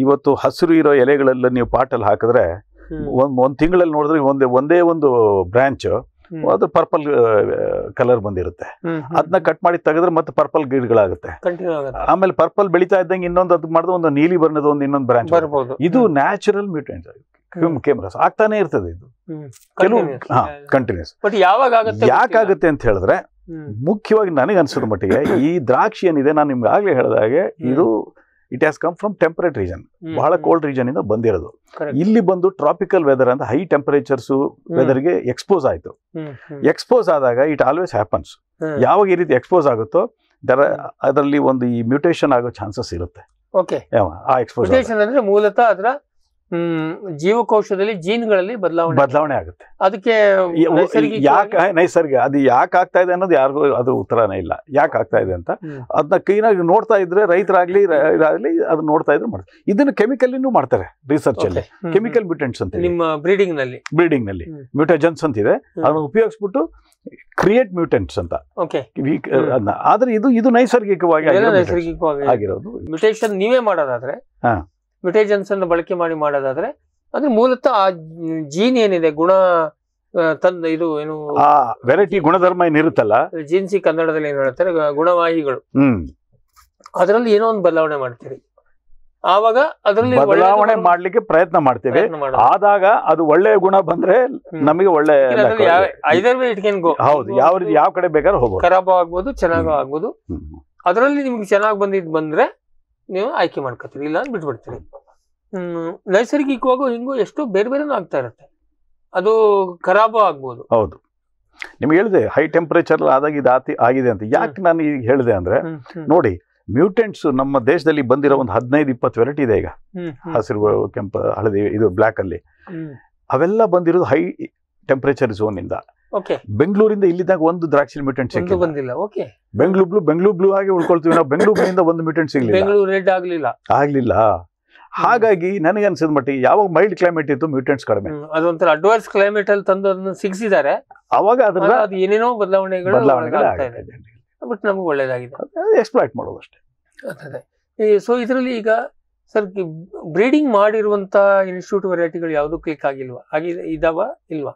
ಇವತ್ತು ಹಸಿರು ಇರೋ ಎಲೆಗಳೆಲ್ಲ ನೀವು ಪಾಟಲ್ಲಿ ಹಾಕಿದ್ರೆ ಒಂದ್ ಒಂದ್ ತಿಂಗಳಲ್ಲಿ ನೋಡಿದ್ರೆ ಒಂದೇ ಒಂದೇ ಒಂದು ಬ್ರಾಂಚ್ ಅದು ಪರ್ಪಲ್ ಕಲರ್ ಬಂದಿರುತ್ತೆ ಅದನ್ನ ಕಟ್ ಮಾಡಿ ತೆಗೆದ್ರೆ ಮತ್ತೆ ಪರ್ಪಲ್ ಗಿಡಗಳಾಗುತ್ತೆ ಆಮೇಲೆ ಪರ್ಪಲ್ ಬೆಳೀತಾ ಇದ್ದಂಗೆ ಇನ್ನೊಂದು ಅದು ಮಾಡಿದ್ರೆ ಒಂದು ನೀಲಿ ಬಣ್ಣದ ಒಂದು ಇನ್ನೊಂದು ಬ್ರಾಂಚ್ ಇದು ನ್ಯಾಚುರಲ್ ಮ್ಯೂಟೆಂಟ್ ಕ್ಯಾಮ್ರಾಸ್ ಆಗ್ತಾನೆ ಇರ್ತದೆ ಇದು ಕೆಲವು ಕಂಟಿನ್ಯೂಸ್ ಬಟ್ ಯಾವಾಗ ಯಾಕಾಗುತ್ತೆ ಅಂತ ಹೇಳಿದ್ರೆ ಮುಖ್ಯವಾಗಿ ನನಗೆ ಮಟ್ಟಿಗೆ ಈ ದ್ರಾಕ್ಷಿ ಏನಿದೆ ನಾನು ನಿಮ್ಗೆ ಆಗ್ಲೇ ಹೇಳಿದ ಹಾಗೆ ಇದು it has come from temperate region ಬಹಳ ಕೋಲ್ಡ್ ರೀಜನ್ ಇಂದ ಬಂದಿರೋದು ಇಲ್ಲಿ ಬಂದು ಟ್ರಾಪಿಕಲ್ ವೆದರ್ ಅಂತ ಹೈ ಟೆಂಪರೇಚರ್ಸ್ ಗೆ ಎಕ್ಸ್ಪೋಸ್ ಆಯ್ತು ಎಕ್ಸ್ಪೋಸ್ ಆದಾಗ ಇಟ್ ಆಲ್ವೇಸ್ ಹ್ಯಾಪನ್ಸ್ ಯಾವಾಗ ಈ ರೀತಿ ಎಕ್ಸ್ಪೋಸ್ ಆಗುತ್ತೋ ದರ ಅದರಲ್ಲಿ ಒಂದು ಈ ಮ್ಯೂಟೇಷನ್ ಆಗೋ ಚಾನ್ಸಸ್ ಇರುತ್ತೆ ಓಕೆ ಆ ಎಕ್ಸ್ಪೋಸ್ ಮೂಲತಃ ಅದರ ಜೀವಕೋಶದಲ್ಲಿ ಜೀನ್ಗಳಲ್ಲಿ ಬದಲಾವಣೆ ಬದಲಾವಣೆ ಆಗುತ್ತೆ ಅದಕ್ಕೆ ಯಾಕೆ ನೈಸರ್ಗಿಕ ಅದು ಯಾಕೆ ಆಗ್ತಾ ಇದೆ ಅನ್ನೋದು ಯಾರಿಗೂ ಅದ್ರ ಉತ್ತರನೇ ಇಲ್ಲ ಯಾಕೆ ಆಗ್ತಾ ಇದೆ ಅಂತ ಅದನ್ನ ಕ್ಲೀನಾಗಿ ನೋಡ್ತಾ ಇದ್ರೆ ರೈತರಾಗ್ಲಿ ಇದಾಗ್ಲಿ ಅದನ್ನ ನೋಡ್ತಾ ಇದ್ರೆ ಮಾಡ್ತಾರೆ ಕೆಮಿಕಲ್ ಕೆಮಿಕಲ್ಲಿನೂ ಮಾಡ್ತಾರೆ ರಿಸರ್ಚ್ ಅಲ್ಲಿ ಕೆಮಿಕಲ್ ಮ್ಯೂಟೆಂಟ್ಸ್ ಅಂತ ನಿಮ್ಮ ಬ್ರೀಡಿಂಗ್ ನಲ್ಲಿ ಬ್ರೀಡಿಂಗ್ ನಲ್ಲಿ ಮ್ಯೂಟೆಜನ್ಸ್ ಅಂತ ಇದೆ ಅದನ್ನ ಉಪಯೋಗಿಸ್ಬಿಟ್ಟು ಕ್ರಿಯೇಟ್ ಮ್ಯೂಟೆಂಟ್ಸ್ ಅಂತ ಆದ್ರೆ ಇದು ಇದು ನೈಸರ್ಗಿಕವಾಗಿ ಆಗಿರೋದು ಮ್ಯೂಟೇಷನ್ ನೀವೇ ಮಾಡೋದಾದ್ರೆ ಮ್ಯುಟೇಜನ್ಸ್ ಅನ್ನು ಬಳಕೆ ಮಾಡಿ ಮಾಡೋದಾದ್ರೆ ಅಂದ್ರೆ ಮೂಲತಃ ಆ ಜೀನ್ ಏನಿದೆ ಗುಣ ತಂದ ಇದು ಏನು ಆ ವೆರೈಟಿ ಗುಣಧರ್ಮ ಏನಿರುತ್ತಲ್ಲ ಜೀನ್ಸಿ ಕನ್ನಡದಲ್ಲಿ ಏನ್ ಹೇಳ್ತಾರೆ ಗುಣವಾಹಿಗಳು ಅದರಲ್ಲಿ ಏನೋ ಒಂದು ಬದಲಾವಣೆ ಮಾಡ್ತೀರಿ ಆವಾಗ ಅದರಲ್ಲಿ ಬದಲಾವಣೆ ಮಾಡ್ಲಿಕ್ಕೆ ಪ್ರಯತ್ನ ಮಾಡ್ತೀವಿ ಆದಾಗ ಅದು ಒಳ್ಳೆಯ ಗುಣ ಬಂದ್ರೆ ನಮಗೆ ಒಳ್ಳೆ ಹೌದು ಯಾವ ರೀತಿ ಯಾವ ಕಡೆ ಬೇಕಾದ್ರೆ ಹೋಗ್ಬೋದು ಖರಾಬ್ ಆಗ್ಬೋದು ಚೆನ್ನಾಗೂ ಆಗ್ಬೋದು ಅದರಲ್ಲಿ ನಿಮ್ಗೆ ಚೆನ್ನಾಗಿ ಬಂದಿದ್ ಬಂದ್ರೆ ನೀವು ಆಯ್ಕೆ ಮಾಡ್ಕೋತೀರಿ ಇಲ್ಲ ಅಂದ್ರೆ ಬಿಟ್ಬಿಡ್ತೀರಿ ನೈಸರ್ಗಿಕವಾಗೂ ಹಿಂಗೂ ಎಷ್ಟೋ ಬೇರೆ ಬೇರೆನೂ ಆಗ್ತಾ ಇರುತ್ತೆ ಅದು ಖರಾಬು ಆಗ್ಬೋದು ಹೌದು ನಿಮ್ಗೆ ಹೇಳಿದೆ ಹೈ ಟೆಂಪರೇಚರ್ ಆದಾಗ ಇದು ಆತಿ ಆಗಿದೆ ಅಂತ ಯಾಕೆ ನಾನು ಈಗ ಹೇಳಿದೆ ಅಂದ್ರೆ ನೋಡಿ ಮ್ಯೂಟೆಂಟ್ಸ್ ನಮ್ಮ ದೇಶದಲ್ಲಿ ಬಂದಿರೋ ಒಂದು ಹದಿನೈದು ಇಪ್ಪತ್ತು ವೆರೈಟಿ ಇದೆ ಈಗ ಹಸಿರು ಕೆಂಪು ಹಳದಿ ಇದು ಬ್ಲ್ಯಾಕ್ ಅಲ್ಲಿ ಅವೆಲ್ಲ ಬಂದಿರೋದು ಹೈ ಟೆಂಪರೇಚರ್ ಝೋನ್ ಇಂದ ಬೆಂಗಳೂರಿಂದ ಇಲ್ಲಿದ್ದಾಗ ಒಂದು ದ್ರಾಕ್ಷಿ ಮ್ಯೂಟೆಂಟ್ ಬಂದಿಲ್ಲ okay Bengaluru blue Bengaluru blue ಆಗಿ ಉಳ್ಕೊಳ್ತೀವಿ ನಾವು ಬೆಂಗಳೂರಿನಿಂದ ಒಂದು ಮ್ಯೂಟೆಂಟ್ ಸಿಗ್ಲಿಲ್ಲ ಬೆಂಗಳೂರು ರೆಡ್ ಆಗಲಿಲ್ಲ ಆಗಲಿಲ್ಲ ಹಾಗಾಗಿ ನನಗೆ ಅನ್ಸಿದ ಮಟ್ಟಿಗೆ ಯಾವಾಗ ಮೈಲ್ಡ್ ಕ್ಲೈಮೇಟ್ ಇತ್ತು ಮ್ಯೂಟೆಂಟ್ಸ್ ಕಡಿಮೆ ಅದೊಂಥರ ಅಡ್ವಾನ್ಸ್ ಕ್ಲೈಮೇಟ್ ಅಲ್ಲಿ ತಂದು ಅದನ್ನ ಸಿಗಿಸಿದ್ದಾರೆ ಅವಾಗ ಅದನ್ನ ಅದು ಏನೇನೋ ಬದಲಾವಣೆಗಳು ಬಟ್ ನಮ್ಗೆ ಒಳ್ಳೇದಾಗಿದೆ ಎಕ್ಸ್ಪ್ಲಾಯ್ಟ್ ಮಾಡೋದು ಅಷ್ಟೇ ಸೊ ಇದರಲ್ಲಿ ಈಗ ಸರ್ ಬ್ರೀಡಿಂಗ್ ಮಾಡಿರುವಂತಹ ಇನ್ಸ್ಟಿಟ್ಯೂಟ್ ವೆರೈಟಿಗಳು ಯಾವುದು ಕ್ಲಿಕ್ ಆಗಿಲ್ವಾ ಆಗಿ ಇದಾವ ಇಲ್ವಾ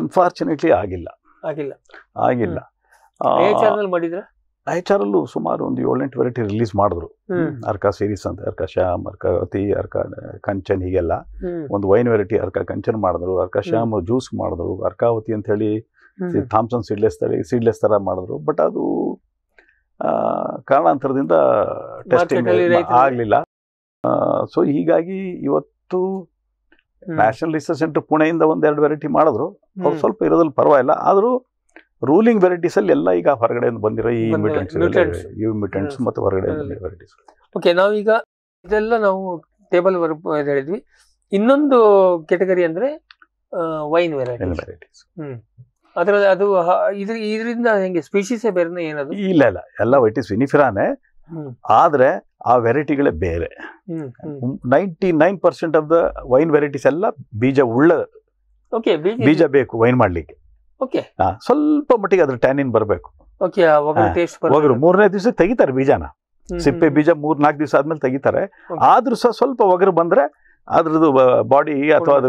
ಅನ್ಫಾರ್ಚುನೇಟ್ಲಿ ಆಗಿಲ್ಲ ಆಗಿಲ್ಲ ಆಗಿಲ್ಲ ಆರ್ ಐಚಾರಲ್ಲೂ ಸುಮಾರು ಒಂದು ಏಳೆಂಟು ವೆರೈಟಿ ರಿಲೀಸ್ ಮಾಡಿದ್ರು ಅರ್ಕ ಸೀರೀಸ್ ಅಂತ ಅರ್ಕ ಶ್ಯಾಮ್ ಅರ್ಕ ಅತಿ ಅರ್ಕ ಕಂಚನ್ ಹೀಗೆಲ್ಲ ಒಂದು ವೈನ್ ವೆರೈಟಿ ಅರ್ಕ ಕಂಚನ್ ಮಾಡಿದ್ರು ಅರ್ಕ ಶ್ಯಾಮ್ ಜ್ಯೂಸ್ ಮಾಡಿದ್ರು ಅರ್ಕಾವತಿ ಅಂತ ಹೇಳಿ ಥಾಮ್ಸನ್ ಸೀಡ್ಲೆಸ್ ತಳಿ ಸೀಡ್ಲೆಸ್ ತರ ಮಾಡಿದ್ರು ಬಟ್ ಅದು ಕಾರಣಾಂತರದಿಂದ ಟೆಸ್ಟಿಂಗ್ ಆಗಲಿಲ್ಲ ಸೊ ಹೀಗಾಗಿ ಇವತ್ತು ನ್ಯಾಷನಲ್ ರಿಸರ್ಚ್ ಸೆಂಟರ್ ಪುಣೆಯಿಂದ ಒಂದೆರಡು ವೆರೈಟಿ ಮಾಡಿದ್ರು ಅವ್ರು ಸ್ವಲ್ಪ ಇರೋದ್ರಲ್ಲಿ ಪರವಾಗಿಲ್ಲ ಆದರೂ ರೂಲಿಂಗ್ ವೆರೈಟೀಸ್ ಅಲ್ಲಿ ಎಲ್ಲ ಈಗ ಹೊರಗಡೆ ಬಂದಿರೋ ಈ ಮ್ಯೂಟೆಂಟ್ಸ್ ಇವು ಮತ್ತು ಹೊರಗಡೆ ವೆರೈಟೀಸ್ ಓಕೆ ನಾವೀಗ ಇದೆಲ್ಲ ನಾವು ಟೇಬಲ್ ವರ್ಕ್ ಹೇಳಿದ್ವಿ ಇನ್ನೊಂದು ಕೆಟಗರಿ ಅಂದ್ರೆ ವೈನ್ ವೆರೈಟೀಸ್ ಹ್ಮ್ ಅದರಲ್ಲಿ ಅದು ಇದ್ರ ಇದರಿಂದ ಹೆಂಗೆ ಸ್ಪೀಶೀಸೇ ಬೇರೆ ಏನದು ಇಲ್ಲ ಇಲ್ಲ ಎಲ್ಲ ವೈಟ್ ಇಸ್ ವಿನಿಫಿರಾನೇ ಆದ್ರೆ ಆ ವೆರೈಟಿಗಳೇ ಬೇರೆ ninety nine percent of the wine varieties ಎಲ್ಲ ಬೀಜ ಉಳ್ಳ ಬೀಜ ಬೇಕು ವೈನ್ ಮಾಡ್ಲಿಕ್ಕೆ ಓಕೆ ಸ್ವಲ್ಪ ಮಟ್ಟಿಗೆ ಅದ್ರ ಟ್ಯಾನಿನ್ ಬರಬೇಕು ಒಗರು ಮೂರನೇ ದಿವಸ ತೆಗಿತಾರೆ ಬೀಜನ ಸಿಪ್ಪೆ ಬೀಜ ಮೂರ್ ನಾಲ್ಕು ದಿವಸ ಆದ್ಮೇಲೆ ತೆಗಿತಾರೆ ಆದ್ರೂ ಸಹ ಸ್ವಲ್ಪ ಒಗರು ಬಂದ್ರೆ ಅದ್ರದ್ದು ಬಾಡಿ ಅಥವಾ ಅದು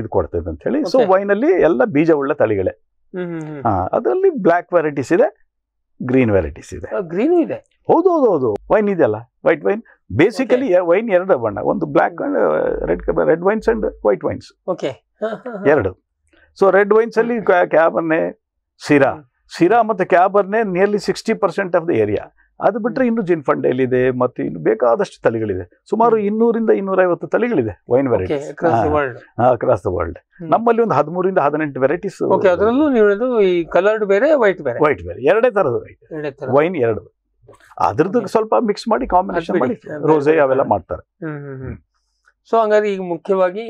ಇದು ಕೊಡ್ತದೆ ಅಂತ ಹೇಳಿ ಸೊ ಅಲ್ಲಿ ಎಲ್ಲ ಬೀಜ ಉಳ್ಳ ತಳಿಗಳೇ ಹಾ ಅದರಲ್ಲಿ ಬ್ಲಾಕ್ ವೆರೈಟೀಸ್ ಇದೆ ಗ್ರೀನ್ ವೆರೈಟೀಸ್ ಇದೆ ಗ್ರೀನ್ ಇದೆ ಹೌದು ಹೌದು ಹೌದು ವೈನ್ ಇದೆಯಲ್ಲ ವೈಟ್ ವೈನ್ ಬೇಸಿಕಲಿ ವೈನ್ ಎರಡು ಬಣ್ಣ ಒಂದು black red red wines and white wines okay ಎರಡು ಸೊ ರೆಡ್ ವೈನ್ಸ್ ಅಲ್ಲಿ ಕ್ಯಾಬರ್ನೆ ಸಿರಾ ಸಿರಾ ಮತ್ತು cabernet nearly sixty percent of the area ಅದು ಬಿಟ್ಟರೆ ಇನ್ನು ಜಿನ್ ಫಂಡ್ ಇದೆ ಮತ್ತು ಇನ್ನು ಬೇಕಾದಷ್ಟು ತಳಿಗಳಿದೆ ಸುಮಾರು ಇನ್ನೂರಿಂದ ಇನ್ನೂರೈವತ್ತು ತಳಿಗಳಿದೆ wine variety across the world ನಮ್ಮಲ್ಲಿ ಒಂದು ಹದಿಮೂರಿಂದ ಹದಿನೆಂಟು ವೆರೈಟೀಸ್ ನೀವು ಕಲರ್ಡ್ ಬೇರೆ ವೈಟ್ ಬೇರೆ ವೈಟ್ ಬೇರೆ ಎರಡೇ ವೈಟ್ ವೈನ್ ಎರಡು ಅದ್ರದ್ದು ಸ್ವಲ್ಪ ಮಿಕ್ಸ್ ಮಾಡಿ ಕಾಂಬಿನೇಷನ್ ಮಾಡಿ ರೋಸೆ ಅವೆಲ್ಲ ಮಾಡ್ತಾರೆ ಸೊ ಹಂಗಾದ್ರೆ ಈಗ ಮುಖ್ಯವಾಗಿ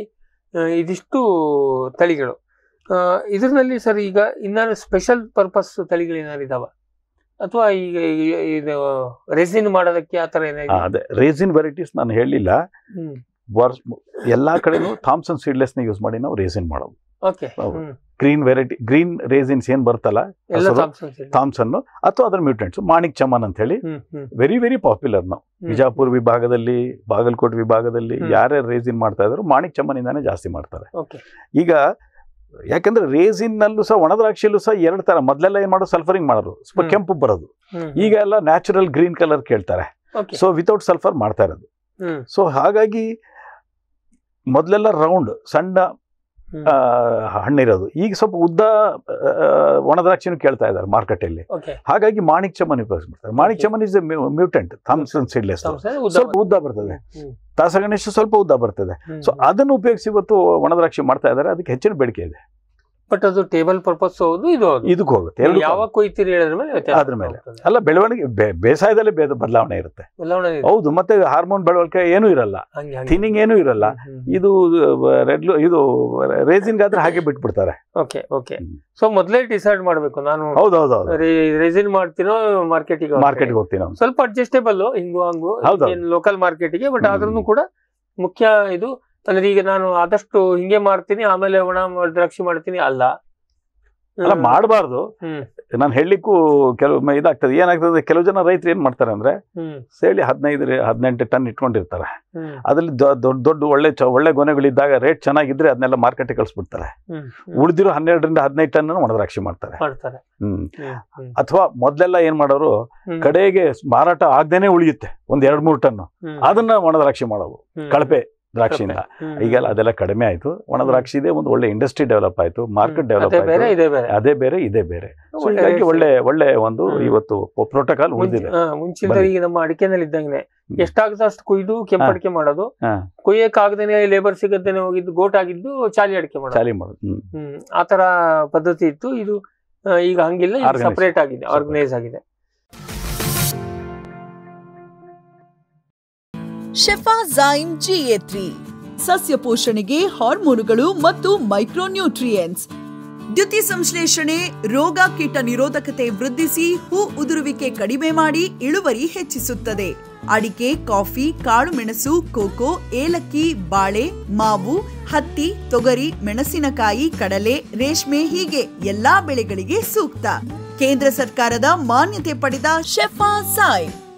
ಇದಿಷ್ಟು ತಳಿಗಳು ಇದರಲ್ಲಿ ಸರ್ ಈಗ ಇನ್ನೂ ಸ್ಪೆಷಲ್ ಪರ್ಪಸ್ ತಳಿಗಳು ಇದಾವ ಅಥವಾ ಈಗ ರೇಸಿನ್ ಮಾಡೋದಕ್ಕೆ ಆ ಥರ ಅದೇ ರೇಸಿನ್ ವೆರೈಟೀಸ್ ನಾನು ಹೇಳಿಲ್ಲ ಎಲ್ಲಾ ಕಡೆನೂ ಥಾಮ್ಸನ್ ಸೀಡ್ಲೆಸ್ನ ಯೂಸ್ ಮಾಡಿ ನಾವು ರೇಸಿನ್ ಮಾಡೋದು okay green variety green raisins ಏನ್ ಬರ್ತಲ್ಲ ಥಾಮ್ಸನ್ ಅಥವಾ ಅದರ ಮ್ಯೂಟೆಂಟ್ಸ್ ಮಾಣಿಕ್ ಚಮನ್ ಅಂತ ಹೇಳಿ ವೆರಿ ವೆರಿ ಪಾಪ್ಯುಲರ್ ನಾವು ಬಿಜಾಪುರ್ ವಿಭಾಗದಲ್ಲಿ ಬಾಗಲಕೋಟೆ ವಿಭಾಗದಲ್ಲಿ ಯಾರ್ಯಾರು ರೇಸಿನ್ ಮಾಡ್ತಾ ಇದ್ರು ಮಾಣಿಕ್ ಚಮನ್ ಜಾಸ್ತಿ ಮಾಡ್ತಾರೆ ಈಗ ಯಾಕಂದ್ರೆ ರೇಸಿನ್ ನಲ್ಲೂ ಸಹ ಒಣದ್ರಾಕ್ಷಿಯಲ್ಲೂ ಸಹ ಎರಡು ತರ ಮೊದಲೆಲ್ಲ ಏನ್ ಮಾಡೋದು ಸಲ್ಫರಿಂಗ್ ಮಾಡೋದು ಸ್ವಲ್ಪ ಕೆಂಪು ಬರೋದು ಈಗ ಎಲ್ಲ ನ್ಯಾಚುರಲ್ ಗ್ರೀನ್ ಕಲರ್ ಕೇಳ್ತಾರೆ ಸೊ ವಿತೌಟ್ ಸಲ್ಫರ್ ಮಾಡ್ತಾ ಇರೋದು ಸೊ ಹಾಗಾಗಿ ಮೊದಲೆಲ್ಲ ರೌಂಡ್ ಸಣ್ಣ ಹಣ್ಣಿರೋದು ಈಗ ಸ್ವಲ್ಪ ಉದ್ದ ಒಣದ್ರಾಕ್ಷಿನೂ ಕೇಳ್ತಾ ಇದ್ದಾರೆ ಮಾರ್ಕೆಟಲ್ಲಿ ಹಾಗಾಗಿ ಮಾಣಿಕ್ ಚಮನ್ ಉಪಯೋಗಿಸ್ಬಿಡ್ತಾರೆ Manik Chaman is mutant Thompson seedless ಸ್ವಲ್ಪ ಉದ್ದ ಬರ್ತದೆ ತಾಸಗಣೇಶ ಸ್ವಲ್ಪ ಉದ್ದ ಬರ್ತದೆ ಸೊ ಅದನ್ನು ಉಪಯೋಗಿಸಿ ಇವತ್ತು ಒಣದ್ರಾಕ್ಷಿ ಮಾಡ್ತಾ ಇದ್ದಾರೆ ಅದಕ್ಕೆ ಹೆಚ್ಚಿನ ಬೇಡಿಕೆ ಇದೆ ಬಟ್ ಅದು ಟೇಬಲ್ ಪರ್ಪಸ್ ಹೌದು ಇದು ಇದಕ್ಕೆ ಹೋಗುತ್ತೆ ಎಲ್ಲ ಯಾವಾಗ ಕೊಯ್ತೀರಿ ಹೇಳಿದ್ರ ಮೇಲೆ ಅದ್ರ ಮೇಲೆ ಅಲ್ಲ ಬೆಳವಣಿಗೆ ಬೇಸಾಯದಲ್ಲಿ ಬೇದ ಬದಲಾವಣೆ ಇರುತ್ತೆ ಹೌದು ಮತ್ತೆ ಹಾರ್ಮೋನ್ ಬೆಳವಣಿಗೆ ಏನು ಇರಲ್ಲ ಥಿನಿಂಗ್ ಏನು ಇರಲ್ಲ ಇದು ರೆಡ್ ಇದು ರೇಸಿನ್ ಆದ್ರೆ ಹಾಗೆ ಬಿಟ್ಬಿಡ್ತಾರೆ ಓಕೆ ಓಕೆ ಸೊ ಮೊದಲೇ ಡಿಸೈಡ್ ಮಾಡಬೇಕು ನಾನು ಹೌದು ಹೌದು ರೇಸಿನ್ ಮಾಡ್ತೀನೋ ಮಾರ್ಕೆಟಿಗೆ ಮಾರ್ಕೆಟ್ಗೆ ಹೋಗ್ತೀನೋ ಸ್ವಲ್ಪ ಅಡ್ಜಸ್ಟೇಬಲ್ ಹಿಂಗು ಹಂಗು ಲೋಕಲ್ ಮಾರ್ಕೆಟಿಗೆ ಬಟ್ ಆದ್ರೂ ಕೂಡ ಮುಖ್ಯ ಇದು ಅಂದ್ರೆ ಈಗ ನಾನು ಆದಷ್ಟು ಹಿಂಗೆ ಮಾಡ್ತೀನಿ ಆಮೇಲೆ ಒಣ ದ್ರಾಕ್ಷಿ ಮಾಡ್ತೀನಿ ಅಲ್ಲ ಅಲ್ಲ ಮಾಡಬಾರ್ದು ನಾನು ಹೇಳಲಿಕ್ಕೂ ಕೆಲವೊಮ್ಮೆ ಇದಾಗ್ತದೆ ಏನಾಗ್ತದೆ ಕೆಲವು ಜನ ರೈತರು ಏನ್ ಮಾಡ್ತಾರೆ ಅಂದ್ರೆ ಸೇಳಿ ಹದಿನೈದು ಹದಿನೆಂಟು ಟನ್ ಇಟ್ಕೊಂಡಿರ್ತಾರೆ ಅದ್ರಲ್ಲಿ ದೊಡ್ಡ ದೊಡ್ಡ ಒಳ್ಳೆ ಒಳ್ಳೆ ಗೊನೆಗಳಿದ್ದಾಗ ರೇಟ್ ಚೆನ್ನಾಗಿದ್ರೆ ಅದನ್ನೆಲ್ಲ ಮಾರ್ಕೆಟ್ ಕಳಿಸ್ಬಿಡ್ತಾರೆ ಉಳಿದಿರೋ ಹನ್ನೆರಡರಿಂದ ಹದಿನೈದು ಟನ್ ಒಣದ್ರಾಕ್ಷಿ ಮಾಡ್ತಾರೆ ಹ್ಮ್ ಅಥವಾ ಮೊದ್ಲೆಲ್ಲ ಏನ್ ಮಾಡೋರು ಕಡೆಗೆ ಮಾರಾಟ ಆಗ್ದೇನೆ ಉಳಿಯುತ್ತೆ ಒಂದ್ ಎರಡ್ ಮೂರು ಟನ್ ಅದನ್ನ ಒಣದ್ರಾಕ್ಷಿ ಮಾಡೋದು ಕಳಪೆ ದ್ರಾಕ್ಷಿಯಿಂದ ಈಗ ಅದೆಲ್ಲ ಕಡಿಮೆ ಆಯ್ತು ಒಣ ದ್ರಾಕ್ಷಿ ಇದೆ ಒಂದು ಒಳ್ಳೆ ಇಂಡಸ್ಟ್ರಿ ಡೆವಲಪ್ ಆಯ್ತು ಮಾರ್ಕೆಟ್ ಡೆವಲಪ್ ಆಯ್ತು ಅದೇ ಬೇರೆ ಇದೆ ಬೇರೆ ಒಳ್ಳೆ ಒಳ್ಳೆ ಒಂದು ಇವತ್ತು ಪ್ರೋಟೋಕಾಲ್ ಉಳಿದಿದೆ ಮುಂಚಿನ ಈಗ ನಮ್ಮ ಅಡಿಕೆನಲ್ಲಿ ಇದ್ದಂಗೆ ಎಷ್ಟಾಗುತ್ತೆ ಅಷ್ಟು ಕುಯ್ದು ಅಡಿಕೆ ಮಾಡೋದು ಕುಯ್ಯಕ್ಕಾಗದೇನೆ ಲೇಬರ್ ಸಿಗದೇನೆ ಹೋಗಿದ್ದು ಗೋಟ್ ಆಗಿದ್ದು ಚಾಲಿ ಅಡಿಕೆ ಮಾಡೋದು ಚಾಲಿ ಮಾಡೋದು ಆ ಪದ್ಧತಿ ಇತ್ತು ಇದು ಈಗ ಹಂಗಿಲ್ಲ ಸಪರೇಟ್ ಆಗಿದೆ ಆರ್ಗನೈಸ್ ಆಗಿದೆ ಶೆಫಾಝೈಮ್ ಜಿಎ ತ್ರೀ ಸಸ್ಯ ಪೋಷಣೆಗೆ ಹಾರ್ಮೋನುಗಳು ಮತ್ತು ಮೈಕ್ರೋನ್ಯೂಟ್ರಿಯೆಂಟ್ಸ್ ದ್ಯುತಿ ಸಂಶ್ಲೇಷಣೆ ರೋಗ ಕೀಟ ನಿರೋಧಕತೆ ವೃದ್ಧಿಸಿ ಹೂ ಉದುರುವಿಕೆ ಕಡಿಮೆ ಮಾಡಿ ಇಳುವರಿ ಹೆಚ್ಚಿಸುತ್ತದೆ ಅಡಿಕೆ ಕಾಫಿ ಕಾಳುಮೆಣಸು ಕೋಕೋ ಏಲಕ್ಕಿ ಬಾಳೆ ಮಾವು ಹತ್ತಿ ತೊಗರಿ ಮೆಣಸಿನಕಾಯಿ ಕಡಲೆ ರೇಷ್ಮೆ ಹೀಗೆ ಎಲ್ಲಾ ಬೆಳೆಗಳಿಗೆ ಸೂಕ್ತ ಕೇಂದ್ರ ಸರ್ಕಾರದ ಮಾನ್ಯತೆ ಪಡೆದ ಶೆಫಾ ಸಾಯ್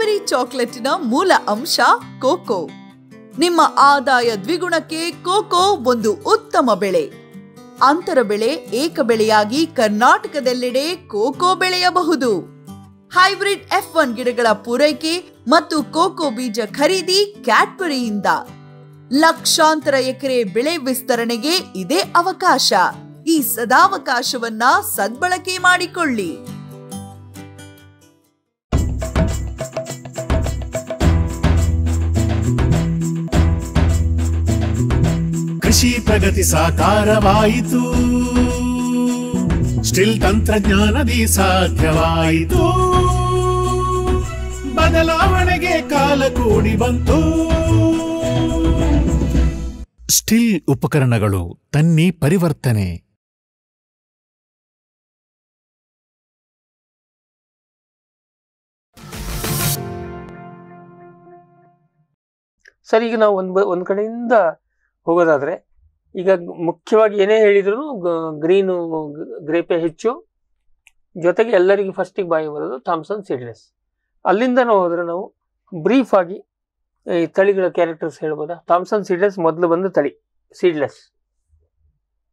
ಕ್ಯಾಡ್ಬರಿ ಚಾಕ್ಲೇಟಿನ ಮೂಲ ಅಂಶ ಕೋಕೋ ನಿಮ್ಮ ಆದಾಯ ದ್ವಿಗುಣಕ್ಕೆ ಕೋಕೋ ಒಂದು ಉತ್ತಮ ಬೆಳೆ ಅಂತರ ಬೆಳೆ ಏಕ ಬೆಳೆಯಾಗಿ ಕರ್ನಾಟಕದೆಲ್ಲೆಡೆ ಕೋಕೋ ಬೆಳೆಯಬಹುದು ಹೈಬ್ರಿಡ್ ಎಫ್ ಒನ್ ಗಿಡಗಳ ಪೂರೈಕೆ ಮತ್ತು ಕೋಕೋ ಬೀಜ ಖರೀದಿ ಕ್ಯಾಡ್ಬರಿಯಿಂದ ಲಕ್ಷಾಂತರ ಎಕರೆ ಬೆಳೆ ವಿಸ್ತರಣೆಗೆ ಇದೇ ಅವಕಾಶ ಈ ಸದಾವಕಾಶವನ್ನ ಸದ್ಬಳಕೆ ಮಾಡಿಕೊಳ್ಳಿ ಪ್ರಗತಿ ಸಾಕಾರವಾಯಿತು ಸ್ಟಿಲ್ ತಂತ್ರಜ್ಞಾನದಿ ಸಾಧ್ಯವಾಯಿತು ಬದಲಾವಣೆಗೆ ಕಾಲ ಕೂಡಿ ಬಂತು ಸ್ಟಿಲ್ ಉಪಕರಣಗಳು ತನ್ನಿ ಪರಿವರ್ತನೆ ಸರ್ ಈಗ ನಾವು ಒಂದು ಒಂದು ಕಡೆಯಿಂದ ಹೋಗೋದಾದರೆ ಈಗ ಮುಖ್ಯವಾಗಿ ಏನೇ ಹೇಳಿದ್ರು ಗ್ರೀನು ಗ್ರೇಪೆ ಹೆಚ್ಚು ಜೊತೆಗೆ ಎಲ್ಲರಿಗೂ ಫಸ್ಟಿಗೆ ಬಾಯಿ ಬರೋದು ಥಾಮ್ಸನ್ ಸೀಡ್ಲೆಸ್ ಅಲ್ಲಿಂದ ನಾವು ಹೋದರೆ ನಾವು ಬ್ರೀಫ್ ಆಗಿ ಈ ತಳಿಗಳ ಕ್ಯಾರೆಕ್ಟರ್ಸ್ ಹೇಳ್ಬೋದಾ ಥಾಮ್ಸನ್ ಸೀಡ್ಲೆಸ್ ಮೊದಲು ಬಂದು ತಳಿ ಸೀಡ್ಲೆಸ್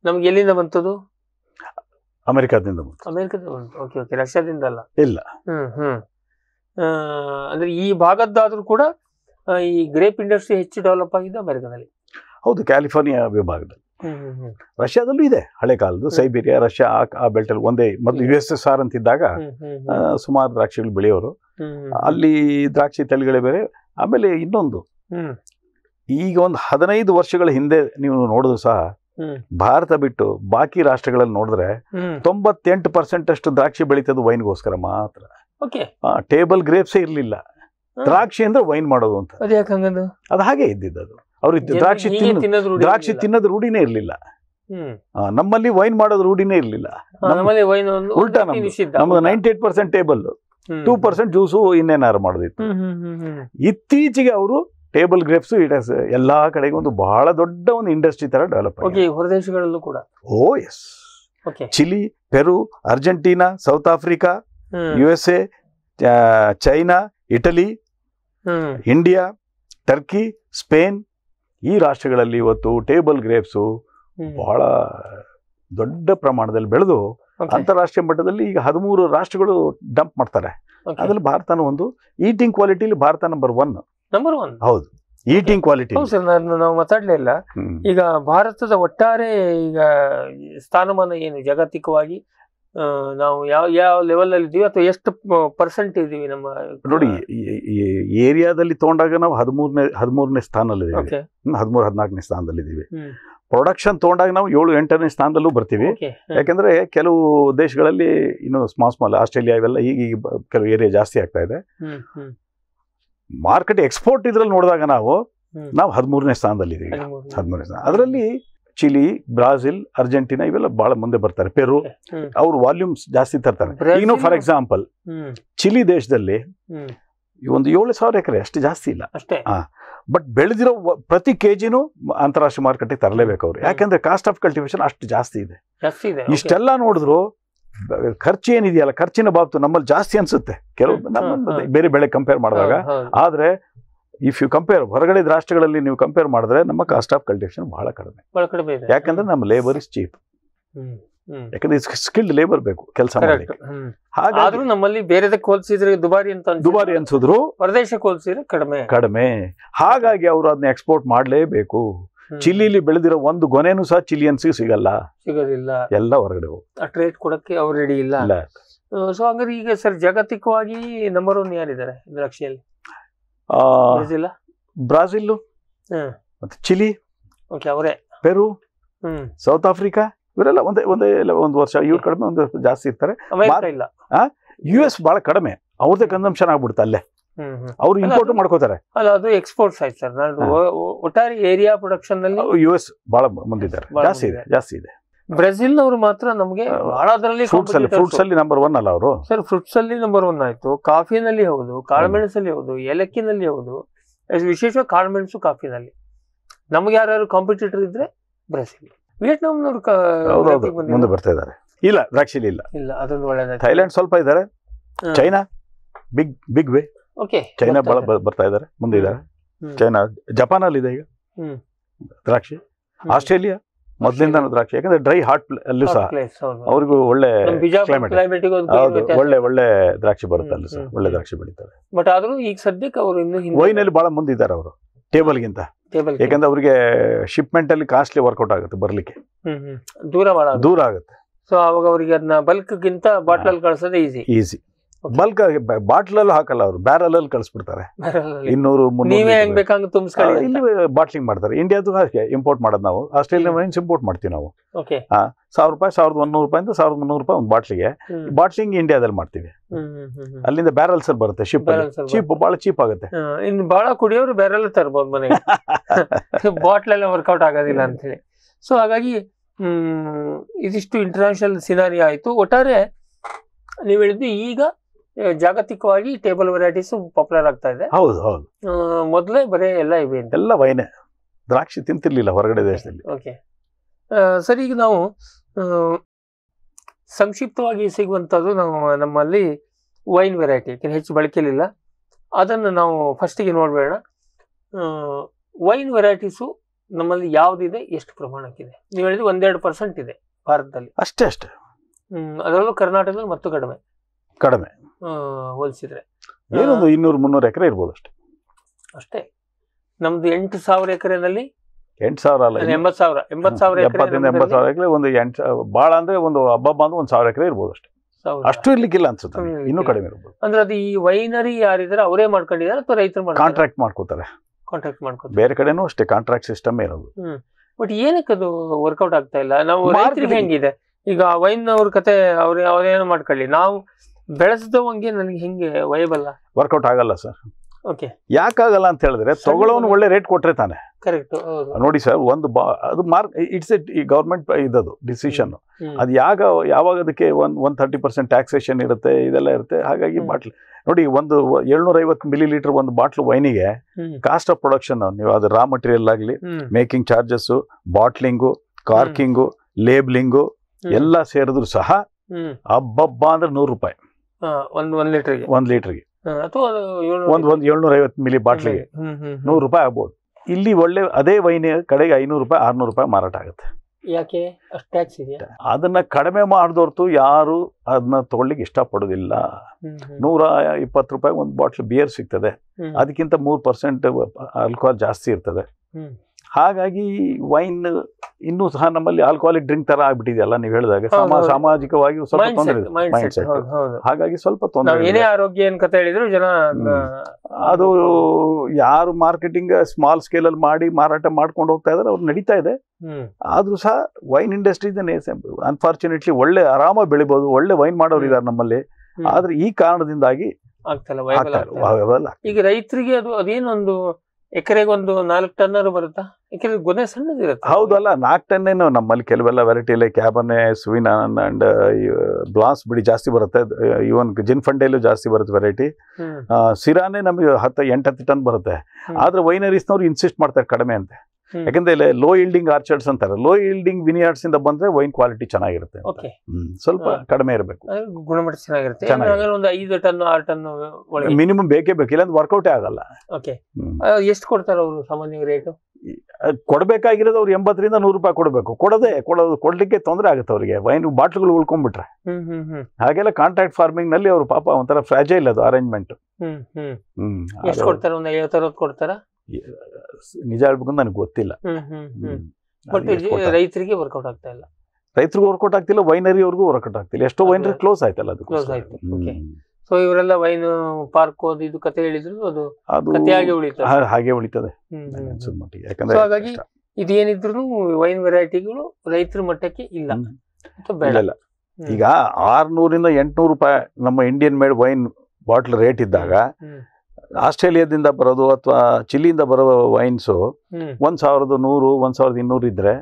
ನಮ್ಗೆ ಎಲ್ಲಿಂದ ಬಂತದು ಅಮೆರಿಕಾದಿಂದ ಬಂತು ಅಮೆರಿಕದಿಂದ ಬಂತು ಓಕೆ ಓಕೆ ರಷ್ಯಾದಿಂದ ಅಲ್ಲ ಇಲ್ಲ ಹ್ಮ್ ಹ್ಮ್ ಅಂದ್ರೆ ಈ ಭಾಗದ್ದಾದ್ರೂ ಕೂಡ ಈ ಗ್ರೇಪ್ ಇಂಡಸ್ಟ್ರಿ ಹೆಚ್ಚು ಡೆವಲಪ್ ಆಗಿದೆ ಅಮೆರಿಕದಲ್ಲಿ ಹೌದು ಕ್ಯಾಲಿಫೋರ್ನಿಯಾ ವಿಭಾಗದಲ್ಲಿ ರಷ್ಯಾದಲ್ಲೂ ಇದೆ ಹಳೆ ಕಾಲದ್ದು ಸೈಬೀರಿಯಾ ರಷ್ಯಾ ಆ ಬೆಲ್ಟಲ್ಲಿ ಒಂದೇ ಮೊದಲು ಯು ಎಸ್ ಎಸ್ ಆರ್ ಅಂತಿದ್ದಾಗ ಸುಮಾರು ದ್ರಾಕ್ಷಿಗಳು ಬೆಳೆಯೋರು ಅಲ್ಲಿ ದ್ರಾಕ್ಷಿ ತಳಿಗಳೇ ಬೇರೆ ಆಮೇಲೆ ಇನ್ನೊಂದು ಈಗ ಒಂದು ಹದಿನೈದು ವರ್ಷಗಳ ಹಿಂದೆ ನೀವು ನೋಡಿದ್ರು ಸಹ ಭಾರತ ಬಿಟ್ಟು ಬಾಕಿ ರಾಷ್ಟ್ರಗಳಲ್ಲಿ ನೋಡಿದ್ರೆ ತೊಂಬತ್ತೆಂಟು ಪರ್ಸೆಂಟ್ ಅಷ್ಟು ದ್ರಾಕ್ಷಿ ಬೆಳೀತದ ವೈನ್ಗೋಸ್ಕರ ಮಾತ್ರ ಟೇಬಲ್ ಗ್ರೇಪ್ಸೇ ಇರಲಿಲ್ಲ ದ್ರಾಕ್ಷಿ ಅಂದ್ರೆ ವೈನ್ ಮಾಡೋದು ಅಂತ ಅದು ಹಾಗೆ ಇದ್ದಿದ್ದು ಅದು ಅವ್ರಿಗೆ ದ್ರಾಕ್ಷಿ ದ್ರಾಕ್ಷಿ ತಿನ್ನೋದು ರೂಢಿನೇ ಇರಲಿಲ್ಲ ನಮ್ಮಲ್ಲಿ ವೈನ್ ಮಾಡೋದು ರೂಢಿನೇ ಇರಲಿಲ್ಲ ಉಲ್ಟಾ ನಮ್ದು ninety eight percent table two percent juice ಇನ್ನೇನಾರು ಮಾಡೋದಿತ್ತು ಇತ್ತೀಚೆಗೆ ಅವರು ಟೇಬಲ್ ಗ್ರೇಪ್ಸ್ ಇಟಸ್ ಎಲ್ಲಾ ಕಡೆಗೂ ಒಂದು ಬಹಳ ದೊಡ್ಡ ಒಂದು ಇಂಡಸ್ಟ್ರಿ ತರ ಡೆವಲಪ್ ಹೊರದೇಶಗಳಲ್ಲೂ ಕೂಡ oh oh, yes Chile Peru Argentina South Africa U S A China Italy India Turkey Spain ಈ ರಾಷ್ಟ್ರಗಳಲ್ಲಿ ಇವತ್ತು ಟೇಬಲ್ ಗ್ರೇಪ್ಸು ಬಹಳ ದೊಡ್ಡ ಪ್ರಮಾಣದಲ್ಲಿ ಬೆಳೆದು ಅಂತಾರಾಷ್ಟ್ರೀಯ ಮಟ್ಟದಲ್ಲಿ ಈಗ ಹದಿಮೂರು ರಾಷ್ಟ್ರಗಳು ಡಂಪ್ ಮಾಡ್ತಾರೆ ಅದ್ರಲ್ಲಿ ಭಾರತ ಒಂದು ಈಟಿಂಗ್ ಕ್ವಾಲಿಟಿಲಿ Bharat number one number one ಹೌದು ಈಟಿಂಗ್ ಕ್ವಾಲಿಟಿ ಸರ್ ನಾನು ನಾವು ಇಲ್ಲ ಈಗ ಭಾರತದ ಒಟ್ಟಾರೆ ಈಗ ಸ್ಥಾನಮಾನ ಏನು ಜಾಗತಿಕವಾಗಿ ನಾವು ಯಾವ ಯಾವ ಲೆವೆಲ್ ಅಲ್ಲಿ ಇದೀವಿ ಅಥವಾ ಎಷ್ಟು ಪರ್ಸೆಂಟ್ ಇದೀವಿ ನಮ್ಮ ನೋಡಿ ಏರಿಯಾದಲ್ಲಿ ತಗೊಂಡಾಗ ನಾವು ಹದಿಮೂರನೇ ಹದಿಮೂರನೇ ಸ್ಥಾನದಲ್ಲಿದ್ದೀವಿ ಹದಿಮೂರು ಹದಿನಾಲ್ಕನೇ ಸ್ಥಾನದಲ್ಲಿದ್ದೀವಿ ಪ್ರೊಡಕ್ಷನ್ ತಗೊಂಡಾಗ ನಾವು ಏಳು ಎಂಟನೇ ಸ್ಥಾನದಲ್ಲೂ ಬರ್ತೀವಿ ಯಾಕೆಂದ್ರೆ ಕೆಲವು ದೇಶಗಳಲ್ಲಿ ಇನ್ನು ಸ್ಮಾಲ್ ಸ್ಮಾಲ್ ಆಸ್ಟ್ರೇಲಿಯಾ ಇವೆಲ್ಲ ಈಗ ಈಗ ಕೆಲವು ಏರಿಯಾ ಜಾಸ್ತಿ ಆಗ್ತಾ ಇದೆ ಮಾರ್ಕೆಟ್ ಎಕ್ಸ್ಪೋರ್ಟ್ ಇದ್ರಲ್ಲಿ ನೋಡಿದಾಗ ನಾವು ನಾವು ಹದಿಮೂರನೇ ಸ್ಥಾನದಲ್ಲಿದ್ದೀವಿ ಹದಿಮೂರನೇ ಸ್ಥಾನ ಅದರಲ್ಲಿ ಚಿಲಿ ಬ್ರಾಜಿಲ್ ಅರ್ಜೆಂಟೀನಾ ಇವೆಲ್ಲ ಬಹಳ ಮುಂದೆ ಬರ್ತಾರೆ ಪೆರು ಅವ್ರು ವಾಲ್ಯೂಮ್ಸ್ ಜಾಸ್ತಿ ತರ್ತಾರೆ ಈಗ ಫಾರ್ ಎಕ್ಸಾಂಪಲ್ ಚಿಲಿ ದೇಶದಲ್ಲಿ ಒಂದು ಏಳು ಸಾವಿರ ಎಕರೆ ಅಷ್ಟು ಜಾಸ್ತಿ ಇಲ್ಲ ಬಟ್ ಬೆಳೆದಿರೋ ಪ್ರತಿ ಕೆಜಿನೂ ಅಂತಾರಾಷ್ಟ್ರೀಯ ಮಾರುಕಟ್ಟೆಗೆ ತರಲೇಬೇಕು ಅವರು ಯಾಕಂದ್ರೆ ಕಾಸ್ಟ್ ಆಫ್ ಕಲ್ಟಿವೇಶನ್ ಅಷ್ಟು ಜಾಸ್ತಿ ಇದೆ ಇಷ್ಟೆಲ್ಲ ನೋಡಿದ್ರು ಖರ್ಚು ಏನಿದೆಯಲ್ಲ ಖರ್ಚಿನ ಬಾಬ್ತು ನಮ್ಮಲ್ಲಿ ಜಾಸ್ತಿ ಅನ್ಸುತ್ತೆ ಕೆಲವು ನಮ್ಮ ಬೇರೆ ಬೆಳೆ ಕಂಪೇರ್ ಮಾಡಿದಾಗ ಆದ್ರೆ ಇಫ್ ಯು ಕಂಪೇರ್ ಹೊರಗಡೆ ರಾಷ್ಟ್ರಗಳಲ್ಲಿ ನೀವು ಕಂಪೇರ್ ಮಾಡಿದ್ರೆ ನಮ್ಮ ಕಾಸ್ಟ್ ಆಫ್ ಕಲ್ಟಿವೇಶನ್ ಬಹಳ ಕಡಿಮೆ ಬಹಳ ಕಡಿಮೆ ಇದೆ ಯಾಕಂದ್ರೆ ನಮ್ಮ ಲೇಬರ್ ಇಸ್ ಚೀಪ್ ಯಾಕಂದ್ರೆ ಸ್ಕಿಲ್ಡ್ ಲೇಬರ್ ಬೇಕು ಕೆಲಸ ಮಾಡಲಿಕ್ಕೆ ಹಾಗಾದ್ರೂ ನಮ್ಮಲ್ಲಿ ಬೇರೆದಕ್ಕೆ ಹೋಲಿಸಿದ್ರೆ ದುಬಾರಿ ಅಂತ ದುಬಾರಿ ಅನ್ಸಿದ್ರು ಹೊರದೇಶಕ್ಕೆ ಹೋಲಿಸಿದ್ರೆ ಕಡಿಮೆ ಕಡಿಮೆ ಹಾಗಾಗಿ ಅವರು ಅದನ್ನ ಎಕ್ಸ್ಪೋರ್ಟ್ ಮಾಡಲೇಬೇಕು ಚಿಲ್ಲಿಲಿ ಬೆಳೆದಿರೋ ಒಂದು ಗೊನೆನೂ ಸಹ ಚಿಲಿಯನ್ಸ್ ಸಿಗಲ್ಲ ಸಿಗೋದಿಲ್ಲ ಎಲ್ಲ ಹೊರಗಡೆ ಆ ಟ್ರೇಡ್ ಕೊಡಕ್ಕೆ ಅವ್ರು ರೆಡಿ ಇಲ್ಲ ಸೊ ಹಂಗಾದ್ರೆ ಈಗ ಸರ್ ಜಾಗತಿಕವಾಗಿ ನಂಬರ್ ಒನ್ ಯಾರಿದ್ದಾರೆ ದ್ರಾಕ್ಷಿಯಲ್ಲಿ ಬ್ರೆಜಿಲ್ ಬ್ರಾಜಿಲ್ ಮತ್ತೆ ಚಿಲಿ ಓಕೆ ಅವರೇ ಪೆರು ಸೌತ್ ಆಫ್ರಿಕಾ ಇವರೆಲ್ಲ ಒಂದೇ ಒಂದೇ ಒಂದು ವರ್ಷ ಇವ್ರು ಕಡಿಮೆ ಒಂದು ಜಾಸ್ತಿ ಇರ್ತಾರೆ ಇಲ್ಲ ಯು ಎಸ್ ಬಹಳ ಕಡಿಮೆ ಅವ್ರದೇ ಕನ್ಸಂಪ್ಷನ್ ಆಗ್ಬಿಡುತ್ತೆ ಅಲ್ಲೇ ಅವ್ರು ಇಂಪೋರ್ಟ್ ಮಾಡ್ಕೋತಾರೆ ಅಲ್ಲ ಅದು ಎಕ್ಸ್ಪೋರ್ಟ್ಸ್ ಆಯ್ತು ಸರ್ ನಾನು ಒಟ್ಟಾರೆ ಏರಿಯಾ ಪ್ರೊಡಕ್ಷನ್ ನಲ್ಲಿ ಯು ಎಸ್ ಬಹಳ ಮುಂದಿದ್ದಾರೆ ಜಾಸ್ತಿ ಇದೆ ಜಾಸ್ತಿ ಇದೆ ಬ್ರೆಜಿಲ್ ಅವರು ಮಾತ್ರ ನಮಗೆ ಬಹಳದರಲ್ಲಿ ಫ್ರೂಟ್ಸ್ ಅಲ್ಲಿ ಫ್ರೂಟ್ಸ್ ಅಲ್ಲಿ ನಂಬರ್ ಒನ್ ಅಲ್ಲ ಅವರು ಸರ್ ಫ್ರೂಟ್ಸ್ ಅಲ್ಲಿ ನಂಬರ್ ಒನ್ ಆಯ್ತು ಕಾಫಿನಲ್ಲಿ ಹೌದು ಕಾಳುಮೆಣಸಲ್ಲಿ ಹೌದು ಏಲಕ್ಕಿನಲ್ಲಿ ಹೌದು ವಿಶೇಷವಾಗಿ ಕಾಳುಮೆಣಸು ಕಾಫಿನಲ್ಲಿ ನಮ್ಗೆ ಯಾರು ಕಾಂಪಿಟೇಟರ್ ಇದ್ರೆ ಬ್ರೆಜಿಲ್ ವಿಯೆಟ್ನಾಂನವರು ಮುಂದೆ ಬರ್ತಾ ಇದ್ದಾರೆ ಇಲ್ಲ ದ್ರಾಕ್ಷಿಲಿ ಇಲ್ಲ ಇಲ್ಲ ಅದೊಂದು ಒಳ್ಳೆ ಥೈಲ್ಯಾಂಡ್ ಸ್ವಲ್ಪ ಇದ್ದಾರೆ China big big way okay China ಬಹಳ ಬರ್ತಾ ಇದ್ದಾರೆ ಮುಂದೆ ಇದ್ದಾರೆ ಚೈನಾ ಜಪಾನ್ ಅಲ್ಲಿ ಇದೆ ಈಗ ದ್ರಾಕ್ಷಿ ಆಸ್ಟ್ರೇಲಿಯಾ ಮೊದ್ಲಿಂದ ದ್ರಾಕ್ಷಿ ಯಾಕಂದ್ರೆ ಡ್ರೈ ಹಾಟ್ ಅಲ್ಲೂ ಸಹ ಅವ್ರಿಗೂ ಒಳ್ಳೆ ಒಳ್ಳೆ ಒಳ್ಳೆ ದ್ರಾಕ್ಷಿ ಬರುತ್ತೆ ಅಲ್ಲೂ ಸಹ ಒಳ್ಳೆ ದ್ರಾಕ್ಷಿ ಬೆಳಿತಾರೆ ಬಟ್ ಆದ್ರೂ ಈಗ ಸದ್ಯಕ್ಕೆ ಅವರು ಇನ್ನು ವೈನಲ್ಲಿ ಬಹಳ ಮುಂದಿದ್ದಾರೆ ಅವರು ಟೇಬಲ್ಗಿಂತ ಯಾಕಂದ್ರೆ ಅವ್ರಿಗೆ ಶಿಪ್ಮೆಂಟ್ ಅಲ್ಲಿ ಕಾಸ್ಟ್ಲಿ ವರ್ಕೌಟ್ ಆಗುತ್ತೆ ಬರ್ಲಿಕ್ಕೆ ದೂರ ದೂರ ಆಗುತ್ತೆ ಸೊ ಅವಾಗ ಅವ್ರಿಗೆ ಅದನ್ನ ಬಲ್ಕ್ ಗಿಂತ ಬಾಟ್ಲಲ್ಲಿ ಕಳ್ಸೋದೇ ಈಸಿ ಈಸಿ ಬಲ್ಕ್ ಆಗಿ ಬಾಟ್ಲಲ್ಲಿ ಹಾಕಲ್ಲ ಅವರು ಅಲ್ಲಿ ಕಳಿಸ್ಬಿಡ್ತಾರೆ ಇನ್ನೂರು ನೀವೇ ಹೆಂಗ್ ತುಂಬಿಸ್ಕೊಳ್ಳಿ ಇಲ್ಲಿ ಬಾಟ್ಲಿಂಗ್ ಮಾಡ್ತಾರೆ ಇಂಡಿಯಾದು ಇಂಪೋರ್ಟ್ ಮಾಡೋದು ನಾವು ಆಸ್ಟ್ರೇಲಿಯಾ ಮೈನ್ಸ್ ಇಂಪೋರ್ಟ್ ಮಾಡ್ತೀವಿ ನಾವು ಸಾವಿರ ರೂಪಾಯಿ ಸಾವಿರದ ಒಂದೂರು ರೂಪಾಯಿಂದ ಸಾವಿರದ ಮುನ್ನೂರು ರೂಪಾಯಿ ಒಂದು ಬಾಟ್ಲಿಗೆ ಬಾಟ್ಲಿಂಗ್ ಇಂಡಿಯಾದಲ್ಲಿ ಮಾಡ್ತೀವಿ ಅಲ್ಲಿಂದ ಬ್ಯಾರಲ್ಸ್ ಅಲ್ಲಿ ಬರುತ್ತೆ ಶಿಪ್ ಚೀಪ್ ಬಹಳ ಚೀಪ್ ಆಗುತ್ತೆ ಇನ್ನು ಬಹಳ ಕುಡಿಯೋರು ಬ್ಯಾರಲ್ ತರ್ಬೋದು ಮನೆಗೆ ಎಲ್ಲ ವರ್ಕೌಟ್ ಆಗೋದಿಲ್ಲ ಅಂತ ಹೇಳಿ ಸೊ ಹಾಗಾಗಿ ಇದಿಷ್ಟು ಇಂಟರ್ನ್ಯಾಷನಲ್ ಸಿನಾರಿ ಆಯಿತು ಒಟ್ಟಾರೆ ನೀವು ಹೇಳಿದ್ವಿ ಈಗ ಜಾಗತಿಕವಾಗಿ ಟೇಬಲ್ ವೆರೈಟೀಸ್ ಪಾಪ್ಯುಲರ್ ಆಗ್ತಾ ಇದೆ ಹೌದು ಹೌದು ಮೊದಲೇ ಬರೀ ಎಲ್ಲ ಇವೆ ಎಲ್ಲ ವೈನೆ ದ್ರಾಕ್ಷಿ ತಿಂತಿರ್ಲಿಲ್ಲ ಹೊರಗಡೆ ದೇಶದಲ್ಲಿ ಓಕೆ ಸರಿ ಈಗ ನಾವು ಸಂಕ್ಷಿಪ್ತವಾಗಿ ಸಿಗುವಂಥದ್ದು ನಾವು ನಮ್ಮಲ್ಲಿ ವೈನ್ ವೆರೈಟಿ ಹೆಚ್ಚು ಬಳಕೆಲಿಲ್ಲ ಅದನ್ನು ನಾವು ಫಸ್ಟಿಗೆ ನೋಡಬೇಡ ವೈನ್ ವೆರೈಟೀಸು ನಮ್ಮಲ್ಲಿ ಯಾವುದಿದೆ ಎಷ್ಟು ಪ್ರಮಾಣಕ್ಕಿದೆ ನೀವು ಹೇಳಿದ್ರೆ ಒಂದೆರಡು ಪರ್ಸೆಂಟ್ ಇದೆ ಭಾರತದಲ್ಲಿ ಅಷ್ಟೇ ಅಷ್ಟೇ ಅದರಲ್ಲೂ ಕರ್ನಾಟಕದಲ್ಲಿ ಮತ್ತು ಕಡಿಮೆ ಕಡಿಮೆ ಹೋಲಿಸಿದ್ರೆ ಏನೊಂದು ಇನ್ನೂರು ಮುನ್ನೂರು ಎಕರೆ ಇರ್ಬೋದು ಅಷ್ಟೇ ಅಷ್ಟೇ ನಮ್ದು ಎಂಟು ಸಾವಿರ ಎಕರೆನಲ್ಲಿ ಎಂಟು ಸಾವಿರ ಅಲ್ಲ ಎಂಬತ್ತು ಸಾವಿರ ಎಂಬತ್ತು ಸಾವಿರ ಎಪ್ಪತ್ತರಿಂದ ಎಂಬತ್ತು ಸಾವಿರ ಎಕರೆ ಒಂದು ಎಂಟು ಭಾಳ ಅಂದ್ರೆ ಒಂದು ಹಬ್ಬ ಬಂದು ಒಂದು ಸಾವಿರ ಎಕರೆ ಇರ್ಬೋದು ಅಷ್ಟೇ ಅಷ್ಟು ಇರ್ಲಿಕ್ಕಿಲ್ಲ ಅನ್ಸುತ್ತೆ ಇನ್ನೂ ಕಡಿಮೆ ಇರ್ಬೋದು ಅಂದ್ರೆ ಅದು ಈ ವೈನರಿ ಯಾರಿದ್ರೆ ಅವರೇ ಮಾಡ್ಕೊಂಡಿದ್ದಾರೆ ಅಥವಾ ರೈತರು ಕಾಂಟ್ರಾಕ್ಟ್ ಮಾಡ್ಕೋತಾರೆ ಕಾಂಟ್ರಾಕ್ಟ್ ಮಾಡ್ಕೋತಾರೆ ಬೇರೆ ಕಡೆನೂ ಅಷ್ಟೇ ಕಾಂಟ್ರಾಕ್ಟ್ ಸಿಸ್ಟಮ್ ಇರೋದು ಬಟ್ ಏನಕ್ಕೆ ಅದು ವರ್ಕೌಟ್ ಆಗ್ತಾ ಇಲ್ಲ ನಾವು ರೈತರಿಗೆ ಹೆಂಗಿದೆ ಈಗ ವೈನ್ ಅವ್ರ ಕತೆ ಅವ್ರ ಅವ್ರೇನು ಮಾಡ್ಕೊಳ್ಳಿ ನಾವು ಬೆಳೆಸಿದವಂಗೆ ನನಗೆ ಹಿಂಗೆ ವೈಬಲ್ಲ ವರ್ಕೌಟ್ ಆಗಲ್ಲ ಸರ್ ಓಕೆ ಯಾಕಾಗಲ್ಲ ಅಂತ ಹೇಳಿದ್ರೆ ತಗೊಳ್ಳೋನು ಒಳ್ಳೆ ರೇಟ್ ಕೊಟ್ಟರೆ ತಾನೆ ಕರೆಕ್ಟ್ ನೋಡಿ ಸರ್ ಒಂದು ಬಾ ಅದು ಮಾರ್ಕ್ ಇಟ್ಸ್ ಎ ಈ ಗೌರ್ಮೆಂಟ್ ಇದದು ಡಿಸಿಷನ್ ಅದು ಯಾವಾಗ ಯಾವಾಗ ಅದಕ್ಕೆ one one thirty percent taxation ಇರುತ್ತೆ ಇದೆಲ್ಲ ಇರುತ್ತೆ ಹಾಗಾಗಿ ಬಾಟ್ಲ್ ನೋಡಿ ಒಂದು ಐವತ್ತು ಮಿಲಿ ಲೀಟರ್ ಒಂದು ಬಾಟ್ಲು ವೈನಿಗೆ ಕಾಸ್ಟ್ ಆಫ್ ಪ್ರೊಡಕ್ಷನ್ ನೀವು ಅದು ರಾ ಮಟೀರಿಯಲ್ ಆಗಲಿ making charges bottling corking labelling ಎಲ್ಲ ಸೇರಿದ್ರು ಸಹ ಹಬ್ಬಬ್ಬ ಅಂದ್ರೆ ನೂರು ರೂಪಾಯಿ ಒಂದು ಲೀಟರ್ ಲೀಟರ್ಗೆ ಒಂದು ಮಿಲಿ ಬಾಟ್ಲಿಗೆ ನೂರು ರೂಪಾಯಿ ಆಗ್ಬಹುದು ಇಲ್ಲಿ ಒಳ್ಳೆ ಅದೇ ವೈನ್ ಕಡೆಗೆ ಐನೂರು ರೂಪಾಯಿ ಆರ್ನೂರು ರೂಪಾಯಿ ಮಾರಾಟ ಆಗುತ್ತೆ ಯಾಕೆ ಟ್ಯಾಕ್ಸ್ ಅದನ್ನ ಕಡಿಮೆ ಮಾಡಿದವ್ರತು ಯಾರು ಅದನ್ನ ಇಷ್ಟ ಇಷ್ಟಪಡೋದಿಲ್ಲ ನೂರ ಇಪ್ಪತ್ತು ರೂಪಾಯಿ ಒಂದು ಬಾಟ್ಲ್ ಬಿಯರ್ ಸಿಗ್ತದೆ ಅದಕ್ಕಿಂತ ಮೂರು ಪರ್ಸೆಂಟ್ ಆಲ್ಕೋಹಾಲ್ ಜಾಸ್ತಿ ಇರ್ತದೆ ಹಾಗಾಗಿ ವೈನ್ ಇನ್ನೂ ಸಹ ನಮ್ಮಲ್ಲಿ ಆಲ್ಕೋಹಾಲಿಕ್ ಡ್ರಿಂಕ್ ತರ ಆಗ್ಬಿಟ್ಟಿದೆಯಲ್ಲ ನೀವು ಹೇಳಿದಾಗ ಸಾಮಾಜಿಕವಾಗಿ ಸ್ವಲ್ಪ ತೊಂದರೆ ಹಾಗಾಗಿ ಸ್ವಲ್ಪ ತೊಂದರೆ ಏನೇ ಆರೋಗ್ಯ ಅಂತ ಹೇಳಿದ್ರು ಜನ ಅದು ಯಾರು ಮಾರ್ಕೆಟಿಂಗ್ ಸ್ಮಾಲ್ ಸ್ಕೇಲ್ ಅಲ್ಲಿ ಮಾಡಿ ಮಾರಾಟ ಮಾಡ್ಕೊಂಡು ಹೋಗ್ತಾ ಇದಾರೆ ಅವ್ರು ನಡೀತಾ ಇದೆ ಆದ್ರೂ ಸಹ ವೈನ್ ಇಂಡಸ್ಟ್ರಿ ಅನ್ಫಾರ್ಚುನೇಟ್ಲಿ ಒಳ್ಳೆ ಆರಾಮ ಬೆಳಿಬಹುದು ಒಳ್ಳೆ ವೈನ್ ಮಾಡೋರು ಇದಾರೆ ನಮ್ಮಲ್ಲಿ ಆದ್ರೆ ಈ ಕಾರಣದಿಂದಾಗಿ ಈಗ ರೈತರಿಗೆ ಅದು ಅದೇನೊಂದು ಎಕರೆಗೆ ಒಂದು ನಾಲ್ಕು ಟನ್ ಬರುತ್ತಾ ಎಕರೆ ಗೊನೆ ಸಣ್ಣದಿರುತ್ತೆ ಹೌದಲ್ಲ ನಾಲ್ಕು ಟನ್ ಏನು ನಮ್ಮಲ್ಲಿ ಕೆಲವೆಲ್ಲ ಇಲ್ಲ ಕ್ಯಾಬನೆ ಸುವಿನ ಅಂಡ್ ಬ್ಲಾಸ್ ಬಿಡಿ ಜಾಸ್ತಿ ಬರುತ್ತೆ ಇವನ್ ಜಿನ್ ಫಂಡೇಲು ಜಾಸ್ತಿ ಬರುತ್ತೆ ವೆರೈಟಿ ಸಿರಾನೇ ನಮಗೆ ಹತ್ತು ಎಂಟು ಹತ್ತು ಟನ್ ಬರುತ್ತೆ ಆದ್ರೆ ವೈನರೀಸ್ನವ್ರು ಇನ್ಸಿಸ್ಟ್ ಮಾಡ್ತಾರೆ ಕಡಿಮೆ ಅಂತೆ ಯಾಕಂದ್ರೆ ಇಲ್ಲಿ ಲೋ ಇಲ್ಡಿಂಗ್ ಆರ್ಚರ್ಡ್ಸ್ ಅಂತಾರೆ ಲೋ ಇಲ್ಡಿಂಗ್ ವಿನಿಯಾರ್ಡ್ಸ್ ಇಂದ ಬಂದ್ರೆ ವೈನ್ ಕ್ವಾಲಿಟಿ ಚೆನ್ನಾಗಿರುತ್ತೆ ಸ್ವಲ್ಪ ಕಡಿಮೆ ಇರಬೇಕು ಗುಣಮಟ್ಟ ಚೆನ್ನಾಗಿರುತ್ತೆ ಒಂದು ಐದು ಟನ್ ಟನ್ ಮಿನಿಮಮ್ ಬೇಕೇ ಬೇಕು ಇಲ್ಲಾಂದ್ರೆ ವರ್ಕೌಟೇ ಆಗಲ್ಲ ಎಷ್ಟು ಕೊಡ್ತಾರೆ ಅವರು ಸಾಮಾನ್ಯ ರೇಟ್ ಕೊಡಬೇಕಾಗಿರೋದು ಅವ್ರು ಎಂಬತ್ತರಿಂದ ನೂರು ರೂಪಾಯಿ ಕೊಡಬೇಕು ಕೊಡದೆ ಕೊಡೋದು ಕೊಡ್ಲಿಕ್ಕೆ ತೊಂದರೆ ಆಗುತ್ತೆ ಅವರಿಗೆ ವೈನ್ ಬಾಟ್ಲ್ಗಳು ಉಳ್ಕೊಂಡ್ಬಿಟ್ರೆ ಹಾಗೆಲ್ಲ ಕಾಂಟ್ರಾಕ್ಟ್ ಫಾರ್ಮಿಂಗ್ ನಲ್ಲಿ ಅವ್ರು ಪಾಪ ಒಂಥರ ಫ್ರಾಜೈಲ್ ಅದು ಅರೇಂಜ್ಮೆಂಟ್ ಕೊಡ್ತಾರೆ ನಿಜ ಹೇಳ್ಬೇಕಂತ ನನಗೆ ಗೊತ್ತಿಲ್ಲ ರೈತರಿಗೆ ವರ್ಕೌಟ್ ಆಗ್ತಾ ಇಲ್ಲ ರೈತರಿಗೂ ವರ್ಕೌಟ್ ಆಗ್ತಿಲ್ಲ ಅವ್ರಿಗೂ ವರ್ಕೌಟ್ ಆಗ್ತಿಲ್ಲ ಎಷ್ಟೋ ವೈನರಿ ಕ್ಲೋಸ್ ಆಯ್ತಲ್ಲ ಅದು ಕ್ಲೋಸ್ ಆಯ್ತು ಸೊ ಇವರೆಲ್ಲ ವೈನ್ ಪಾರ್ಕ್ ಅದು ಇದು ಕತೆ ಹೇಳಿದ್ರು ಅದು ಕತೆ ಹಾಗೆ ಉಳಿತದೆ ಹಾಗೆ ಉಳಿತದೆ ಯಾಕಂದ್ರೆ ಹಾಗಾಗಿ ಇದೇನಿದ್ರು ವೈನ್ ವೆರೈಟಿಗಳು ರೈತರ ಮಟ್ಟಕ್ಕೆ ಇಲ್ಲ ಬೇಡ ಈಗ ಆರ್ನೂರಿಂದ ಎಂಟ್ನೂರು ರೂಪಾಯಿ ನಮ್ಮ Indian made wine bottle rate ಇದ್ದಾಗ ಆಸ್ಟ್ರೇಲಿಯಾದಿಂದ ಬರೋದು ಅಥವಾ ಚಿಲ್ಲಿಯಿಂದ ಬರೋ ವೈನ್ಸು ಒಂದ್ ಸಾವಿರದ ನೂರು ಒಂದ್ ಸಾವಿರದ ಇನ್ನೂರು ಇದ್ರೆ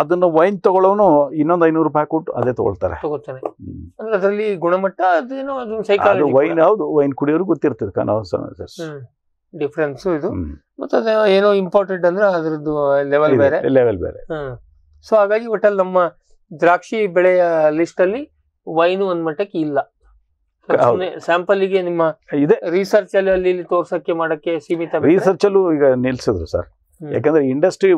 ಅದನ್ನ ವೈನ್ ತಗೊಳ್ಳೋನು ಇನ್ನೊಂದು ಐನೂರು ರೂಪಾಯಿ ಕೊಟ್ಟು ಅದೇ ತಗೊಳ್ತಾರೆ ಅದರಲ್ಲಿ ಗುಣಮಟ್ಟ ಅದು ವೈನ್ ಹೌದು ವೈನ್ ಕುಡಿಯೋರು ಗೊತ್ತಿರ್ತದೆ ಡಿಫ್ರೆನ್ಸ್ ಇದು ಮತ್ತೆ ಏನೋ ಇಂಪಾರ್ಟೆಂಟ್ ಅಂದ್ರೆ ಅದ್ರದ್ದು ಲೆವೆಲ್ ಬೇರೆ ಲೆವೆಲ್ ಬೇರೆ ಸೊ ಹಾಗಾಗಿ ಒಟ್ಟಲ್ಲಿ ನಮ್ಮ ದ್ರಾಕ್ಷಿ ಬೆಳೆಯ ಲಿಸ್ಟ್ ಅಲ್ಲಿ ವೈನು ಒಂದ್ ಮಟ್ಟಕ್ಕೆ ಇಲ್ಲ ಸ್ಯಾಂಪಲ್ ಗೆ ನಿಮ್ಮ ಇದೆ ರಿಸರ್ಚ್ ಅಲ್ಲಿ ಅಲ್ಲಿ ತೋರ್ಸಕ್ಕೆ ಮಾಡಕ್ಕೆ ಸೀಮಿತ ರಿಸರ್ಚ್ ಅಲ್ಲೂ ಈಗ ನಿಲ್ಸಿದ್ರು ಸರ್ ಯಾಕಂದ್ರೆ ಇಂಡಸ್ಟ್ರಿ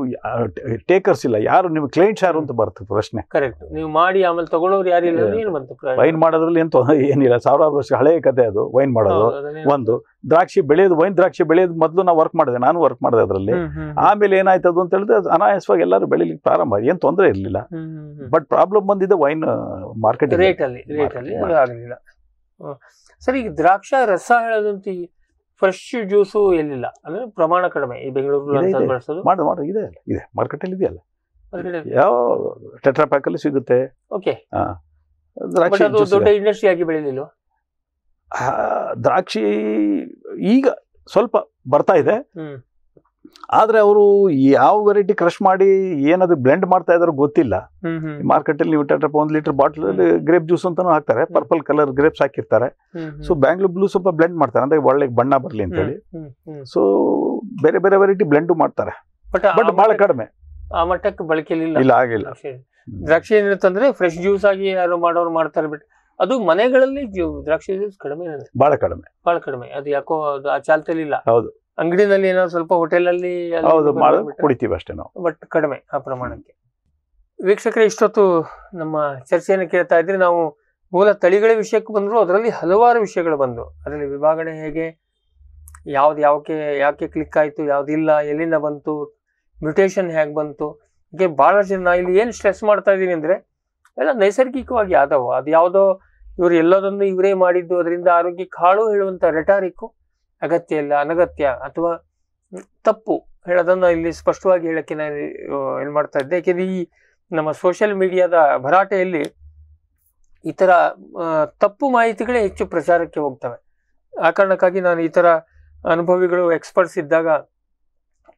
ಟೇಕರ್ಸ್ ಇಲ್ಲ ಯಾರು ನಿಮ್ ಕ್ಲೈಂಟ್ ಯಾರು ಅಂತ ಬರ್ತದೆ ಪ್ರಶ್ನೆ ಕರೆಕ್ಟ್ ನೀವು ಮಾಡಿ ಆಮೇಲೆ ತಗೊಳ್ಳೋರು ಯಾರಿಲ್ಲ ವೈನ್ ಮಾಡೋದ್ರಲ್ಲಿ ಏನು ಏನಿಲ್ಲ ಸಾವಿರಾರು ವರ್ಷ ಹಳೆಯ ಕತೆ ಅದು ವೈನ್ ಮಾಡೋದು ಒಂದು ದ್ರಾಕ್ಷಿ ಬೆಳೆಯೋದು ವೈನ್ ದ್ರಾಕ್ಷಿ ಬೆಳೆಯೋದು ಮೊದಲು ನಾವು ವರ್ಕ್ ಮಾಡಿದೆ ನಾನು ವರ್ಕ್ ಮಾಡಿದೆ ಅದರಲ್ಲಿ ಆಮೇಲೆ ಏನಾಯ್ತು ಅದು ಅಂತ ಹೇಳಿದ್ರೆ ಅನಾಯಾಸವಾಗಿ ಎಲ್ಲರೂ ಬೆಳಿಲಿಕ್ಕೆ ಪ್ರಾರಂಭ ಏನು ತೊಂದರೆ ಇರಲಿಲ್ಲ ಬಟ್ ಪ್ರಾಬ್ಲಮ್ ಬಂದಿದೆ ವೈನ್ ಮಾರ್ಕೆಟ್ ರೇಟ್ ಅಲ್ಲಿ ರೇಟ್ ಅಲ್ಲಿ ಸರ್ ಈಗ ದ್ರಾಕ್ಷ ರಸ ಹೇಳೋದಂತ ಫ್ರೆಶ್ ಜ್ಯೂಸು ಎಲ್ಲಿಲ್ಲ ಅಂದ್ರೆ ಪ್ರಮಾಣ ಕಡಿಮೆ ಈ ಬೆಂಗಳೂರು ಬಳಸೋದು ಇದೆ ಅಲ್ಲ ಇದೆ ಇದೆ ಮಾರ್ಕೆಟಲ್ಲಿ ಇದೆಯಲ್ಲ ಯಾವ ಟೆಟ್ರಾ ಪ್ಯಾಕಲ್ಲಿ ಸಿಗುತ್ತೆ ಓಕೆ ದ್ರಾಕ್ಷಿ ದೊಡ್ಡ ಇಂಡಸ್ಟ್ರಿ ಆಗಿ ಬೆಳೆಯಲಿಲ್ಲ ದ್ರಾಕ್ಷಿ ಈಗ ಸ್ವಲ್ಪ ಬರ್ತಾ ಇದೆ ಆದರೆ ಅವರು ಯಾವ ವೆರೈಟಿ ಕ್ರಶ್ ಮಾಡಿ ಏನದು ಬ್ಲೆಂಡ್ ಮಾಡ್ತಾ ಇದಾರೋ ಗೊತ್ತಿಲ್ಲ ಮಾರ್ಕೆಟಲ್ಲಿ ನೀವು ಟೈಟಪ್ಪ ಒಂದು ಲೀಟರ್ ಬಾಟ್ಲಲ್ಲಿ ಗ್ರೇಪ್ ಜ್ಯೂಸ್ ಅಂತಾನು ಹಾಕ್ತಾರೆ ಪರ್ಪಲ್ ಕಲರ್ ಗ್ರೇಪ್ಸ್ ಹಾಕಿರ್ತಾರೆ ಸೊ ಬ್ಯಾಂಗ್ಳೂರ್ ಬ್ಲೂ ಸ್ವಲ್ಪ ಬ್ಲೆಂಡ್ ಮಾಡ್ತಾರೆ ಅಂದ್ರೆ ಒಳ್ಳೆ ಬಣ್ಣ ಬರಲಿ ಅಂತೇಳಿ ಸೊ ಬೇರೆ ಬೇರೆ ವೆರೈಟಿ ಬ್ಲೆಂಡು ಮಾಡ್ತಾರೆ ಬಟ್ ಬಹಳ ಕಡಿಮೆ ಆ ಮಟ್ಟಕ್ಕೆ ಬಳಕೆಯಲ್ಲಿ ಇಲ್ಲ ಆಗಿಲ್ಲ ದ್ರಾಕ್ಷಿ ಏನಿರುತ್ತಂದ್ರೆ ಫ್ರೆಶ್ ಜ್ಯೂಸ್ ಆಗಿ ಯಾರು ಮಾಡೋರು ಮಾಡ್ತಾರೆ ಬಿಟ್ಟು ಅದು ಮನೆಗಳಲ್ಲಿ ದ್ರಾಕ್ಷಿ ಜ್ಯೂಸ್ ಕಡಿಮೆ ಬಹಳ ಕಡಿಮೆ ಬಹಳ ಕಡಿಮೆ ಅದು ಯಾಕೋ ಆ ಚಾಲ್ತಿಯಲ್ಲಿ ಇಲ್ಲ ಹೌದು ಅಂಗಡಿನಲ್ಲಿ ಏನೋ ಸ್ವಲ್ಪ ಹೋಟೆಲಲ್ಲಿ ಹೌದು ಕುಡಿತೀವಿ ಅಷ್ಟೇ ನಾವು ಬಟ್ ಕಡಿಮೆ ಆ ಪ್ರಮಾಣಕ್ಕೆ ವೀಕ್ಷಕರೇ ಇಷ್ಟೊತ್ತು ನಮ್ಮ ಚರ್ಚೆಯನ್ನು ಕೇಳ್ತಾ ಇದ್ರೆ ನಾವು ಮೂಲ ತಳಿಗಳ ವಿಷಯಕ್ಕೆ ಬಂದ್ರು ಅದರಲ್ಲಿ ಹಲವಾರು ವಿಷಯಗಳು ಬಂದವು ಅದರಲ್ಲಿ ವಿಭಾಗಣೆ ಹೇಗೆ ಯಾವ್ದು ಯಾವಕ್ಕೆ ಯಾಕೆ ಕ್ಲಿಕ್ ಆಯಿತು ಇಲ್ಲ ಎಲ್ಲಿಂದ ಬಂತು ಮ್ಯೂಟೇಷನ್ ಹೇಗೆ ಬಂತು ಹೀಗೆ ಭಾಳ ಜನ ಇಲ್ಲಿ ಏನು ಸ್ಟ್ರೆಸ್ ಮಾಡ್ತಾ ಇದ್ದೀನಿ ಅಂದರೆ ಎಲ್ಲ ನೈಸರ್ಗಿಕವಾಗಿ ಆದವು ಅದು ಯಾವುದೋ ಇವರು ಎಲ್ಲದನ್ನು ಇವರೇ ಮಾಡಿದ್ದು ಅದರಿಂದ ಆರೋಗ್ಯಕ್ಕೆ ಹಾಳು ಹೇಳುವಂಥ ರೆಟಾರಿಕ್ಕು ಅಗತ್ಯ ಇಲ್ಲ ಅನಗತ್ಯ ಅಥವಾ ತಪ್ಪು ಹೇಳೋದನ್ನು ಇಲ್ಲಿ ಸ್ಪಷ್ಟವಾಗಿ ಹೇಳಕ್ಕೆ ನಾನು ಏನು ಮಾಡ್ತಾ ಇದ್ದೆ ಯಾಕೆಂದ್ರೆ ಈ ನಮ್ಮ ಸೋಷಿಯಲ್ ಮೀಡಿಯಾದ ಭರಾಟೆಯಲ್ಲಿ ಈ ಥರ ತಪ್ಪು ಮಾಹಿತಿಗಳೇ ಹೆಚ್ಚು ಪ್ರಚಾರಕ್ಕೆ ಹೋಗ್ತವೆ ಆ ಕಾರಣಕ್ಕಾಗಿ ನಾನು ಈ ತರ ಅನುಭವಿಗಳು ಎಕ್ಸ್ಪರ್ಟ್ಸ್ ಇದ್ದಾಗ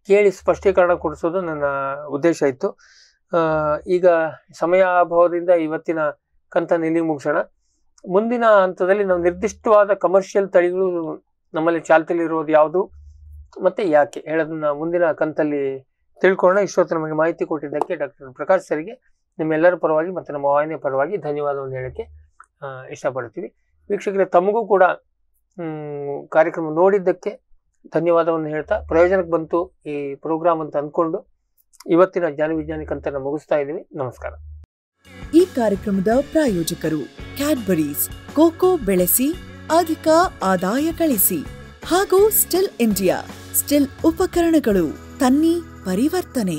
ಕೇಳಿ ಸ್ಪಷ್ಟೀಕರಣ ಕೊಡಿಸೋದು ನನ್ನ ಉದ್ದೇಶ ಇತ್ತು ಈಗ ಸಮಯ ಅಭಾವದಿಂದ ಇವತ್ತಿನ ಕಂತ ಇಲ್ಲಿ ಮುಗಿಸೋಣ ಮುಂದಿನ ಹಂತದಲ್ಲಿ ನಾವು ನಿರ್ದಿಷ್ಟವಾದ ಕಮರ್ಷಿಯಲ್ ತಳಿಗಳು ನಮ್ಮಲ್ಲಿ ಇರೋದು ಯಾವುದು ಮತ್ತೆ ಯಾಕೆ ಹೇಳೋದನ್ನ ಮುಂದಿನ ಕಂತಲ್ಲಿ ತಿಳ್ಕೊಳ್ಳೋಣ ಇಷ್ಟೊತ್ತು ನಮಗೆ ಮಾಹಿತಿ ಕೊಟ್ಟಿದ್ದಕ್ಕೆ ಡಾಕ್ಟರ್ ಪ್ರಕಾಶ್ ಸರ್ಗೆ ನಿಮ್ಮೆಲ್ಲರ ಪರವಾಗಿ ಮತ್ತು ನಮ್ಮ ವಾಹಿನಿಯ ಪರವಾಗಿ ಧನ್ಯವಾದವನ್ನು ಹೇಳೋಕ್ಕೆ ಇಷ್ಟಪಡ್ತೀವಿ ವೀಕ್ಷಕರೇ ತಮಗೂ ಕೂಡ ಕಾರ್ಯಕ್ರಮ ನೋಡಿದ್ದಕ್ಕೆ ಧನ್ಯವಾದವನ್ನು ಹೇಳ್ತಾ ಪ್ರಯೋಜನಕ್ಕೆ ಬಂತು ಈ ಪ್ರೋಗ್ರಾಮ್ ಅಂತ ಅಂದ್ಕೊಂಡು ಇವತ್ತಿನ ಜ್ಞಾನ ವಿಜ್ಞಾನಿ ಕಂತನ್ನು ಮುಗಿಸ್ತಾ ಇದ್ದೀವಿ ನಮಸ್ಕಾರ ಈ ಕಾರ್ಯಕ್ರಮದ ಪ್ರಾಯೋಜಕರು ಕ್ಯಾಡ್ಬರೀಸ್ ಕೋಕೋ ಬೆಳೆಸಿ ಅಧಿಕ ಆದಾಯ ಗಳಿಸಿ ಹಾಗೂ ಸ್ಟಿಲ್ ಇಂಡಿಯಾ ಸ್ಟಿಲ್ ಉಪಕರಣಗಳು ತನ್ನಿ ಪರಿವರ್ತನೆ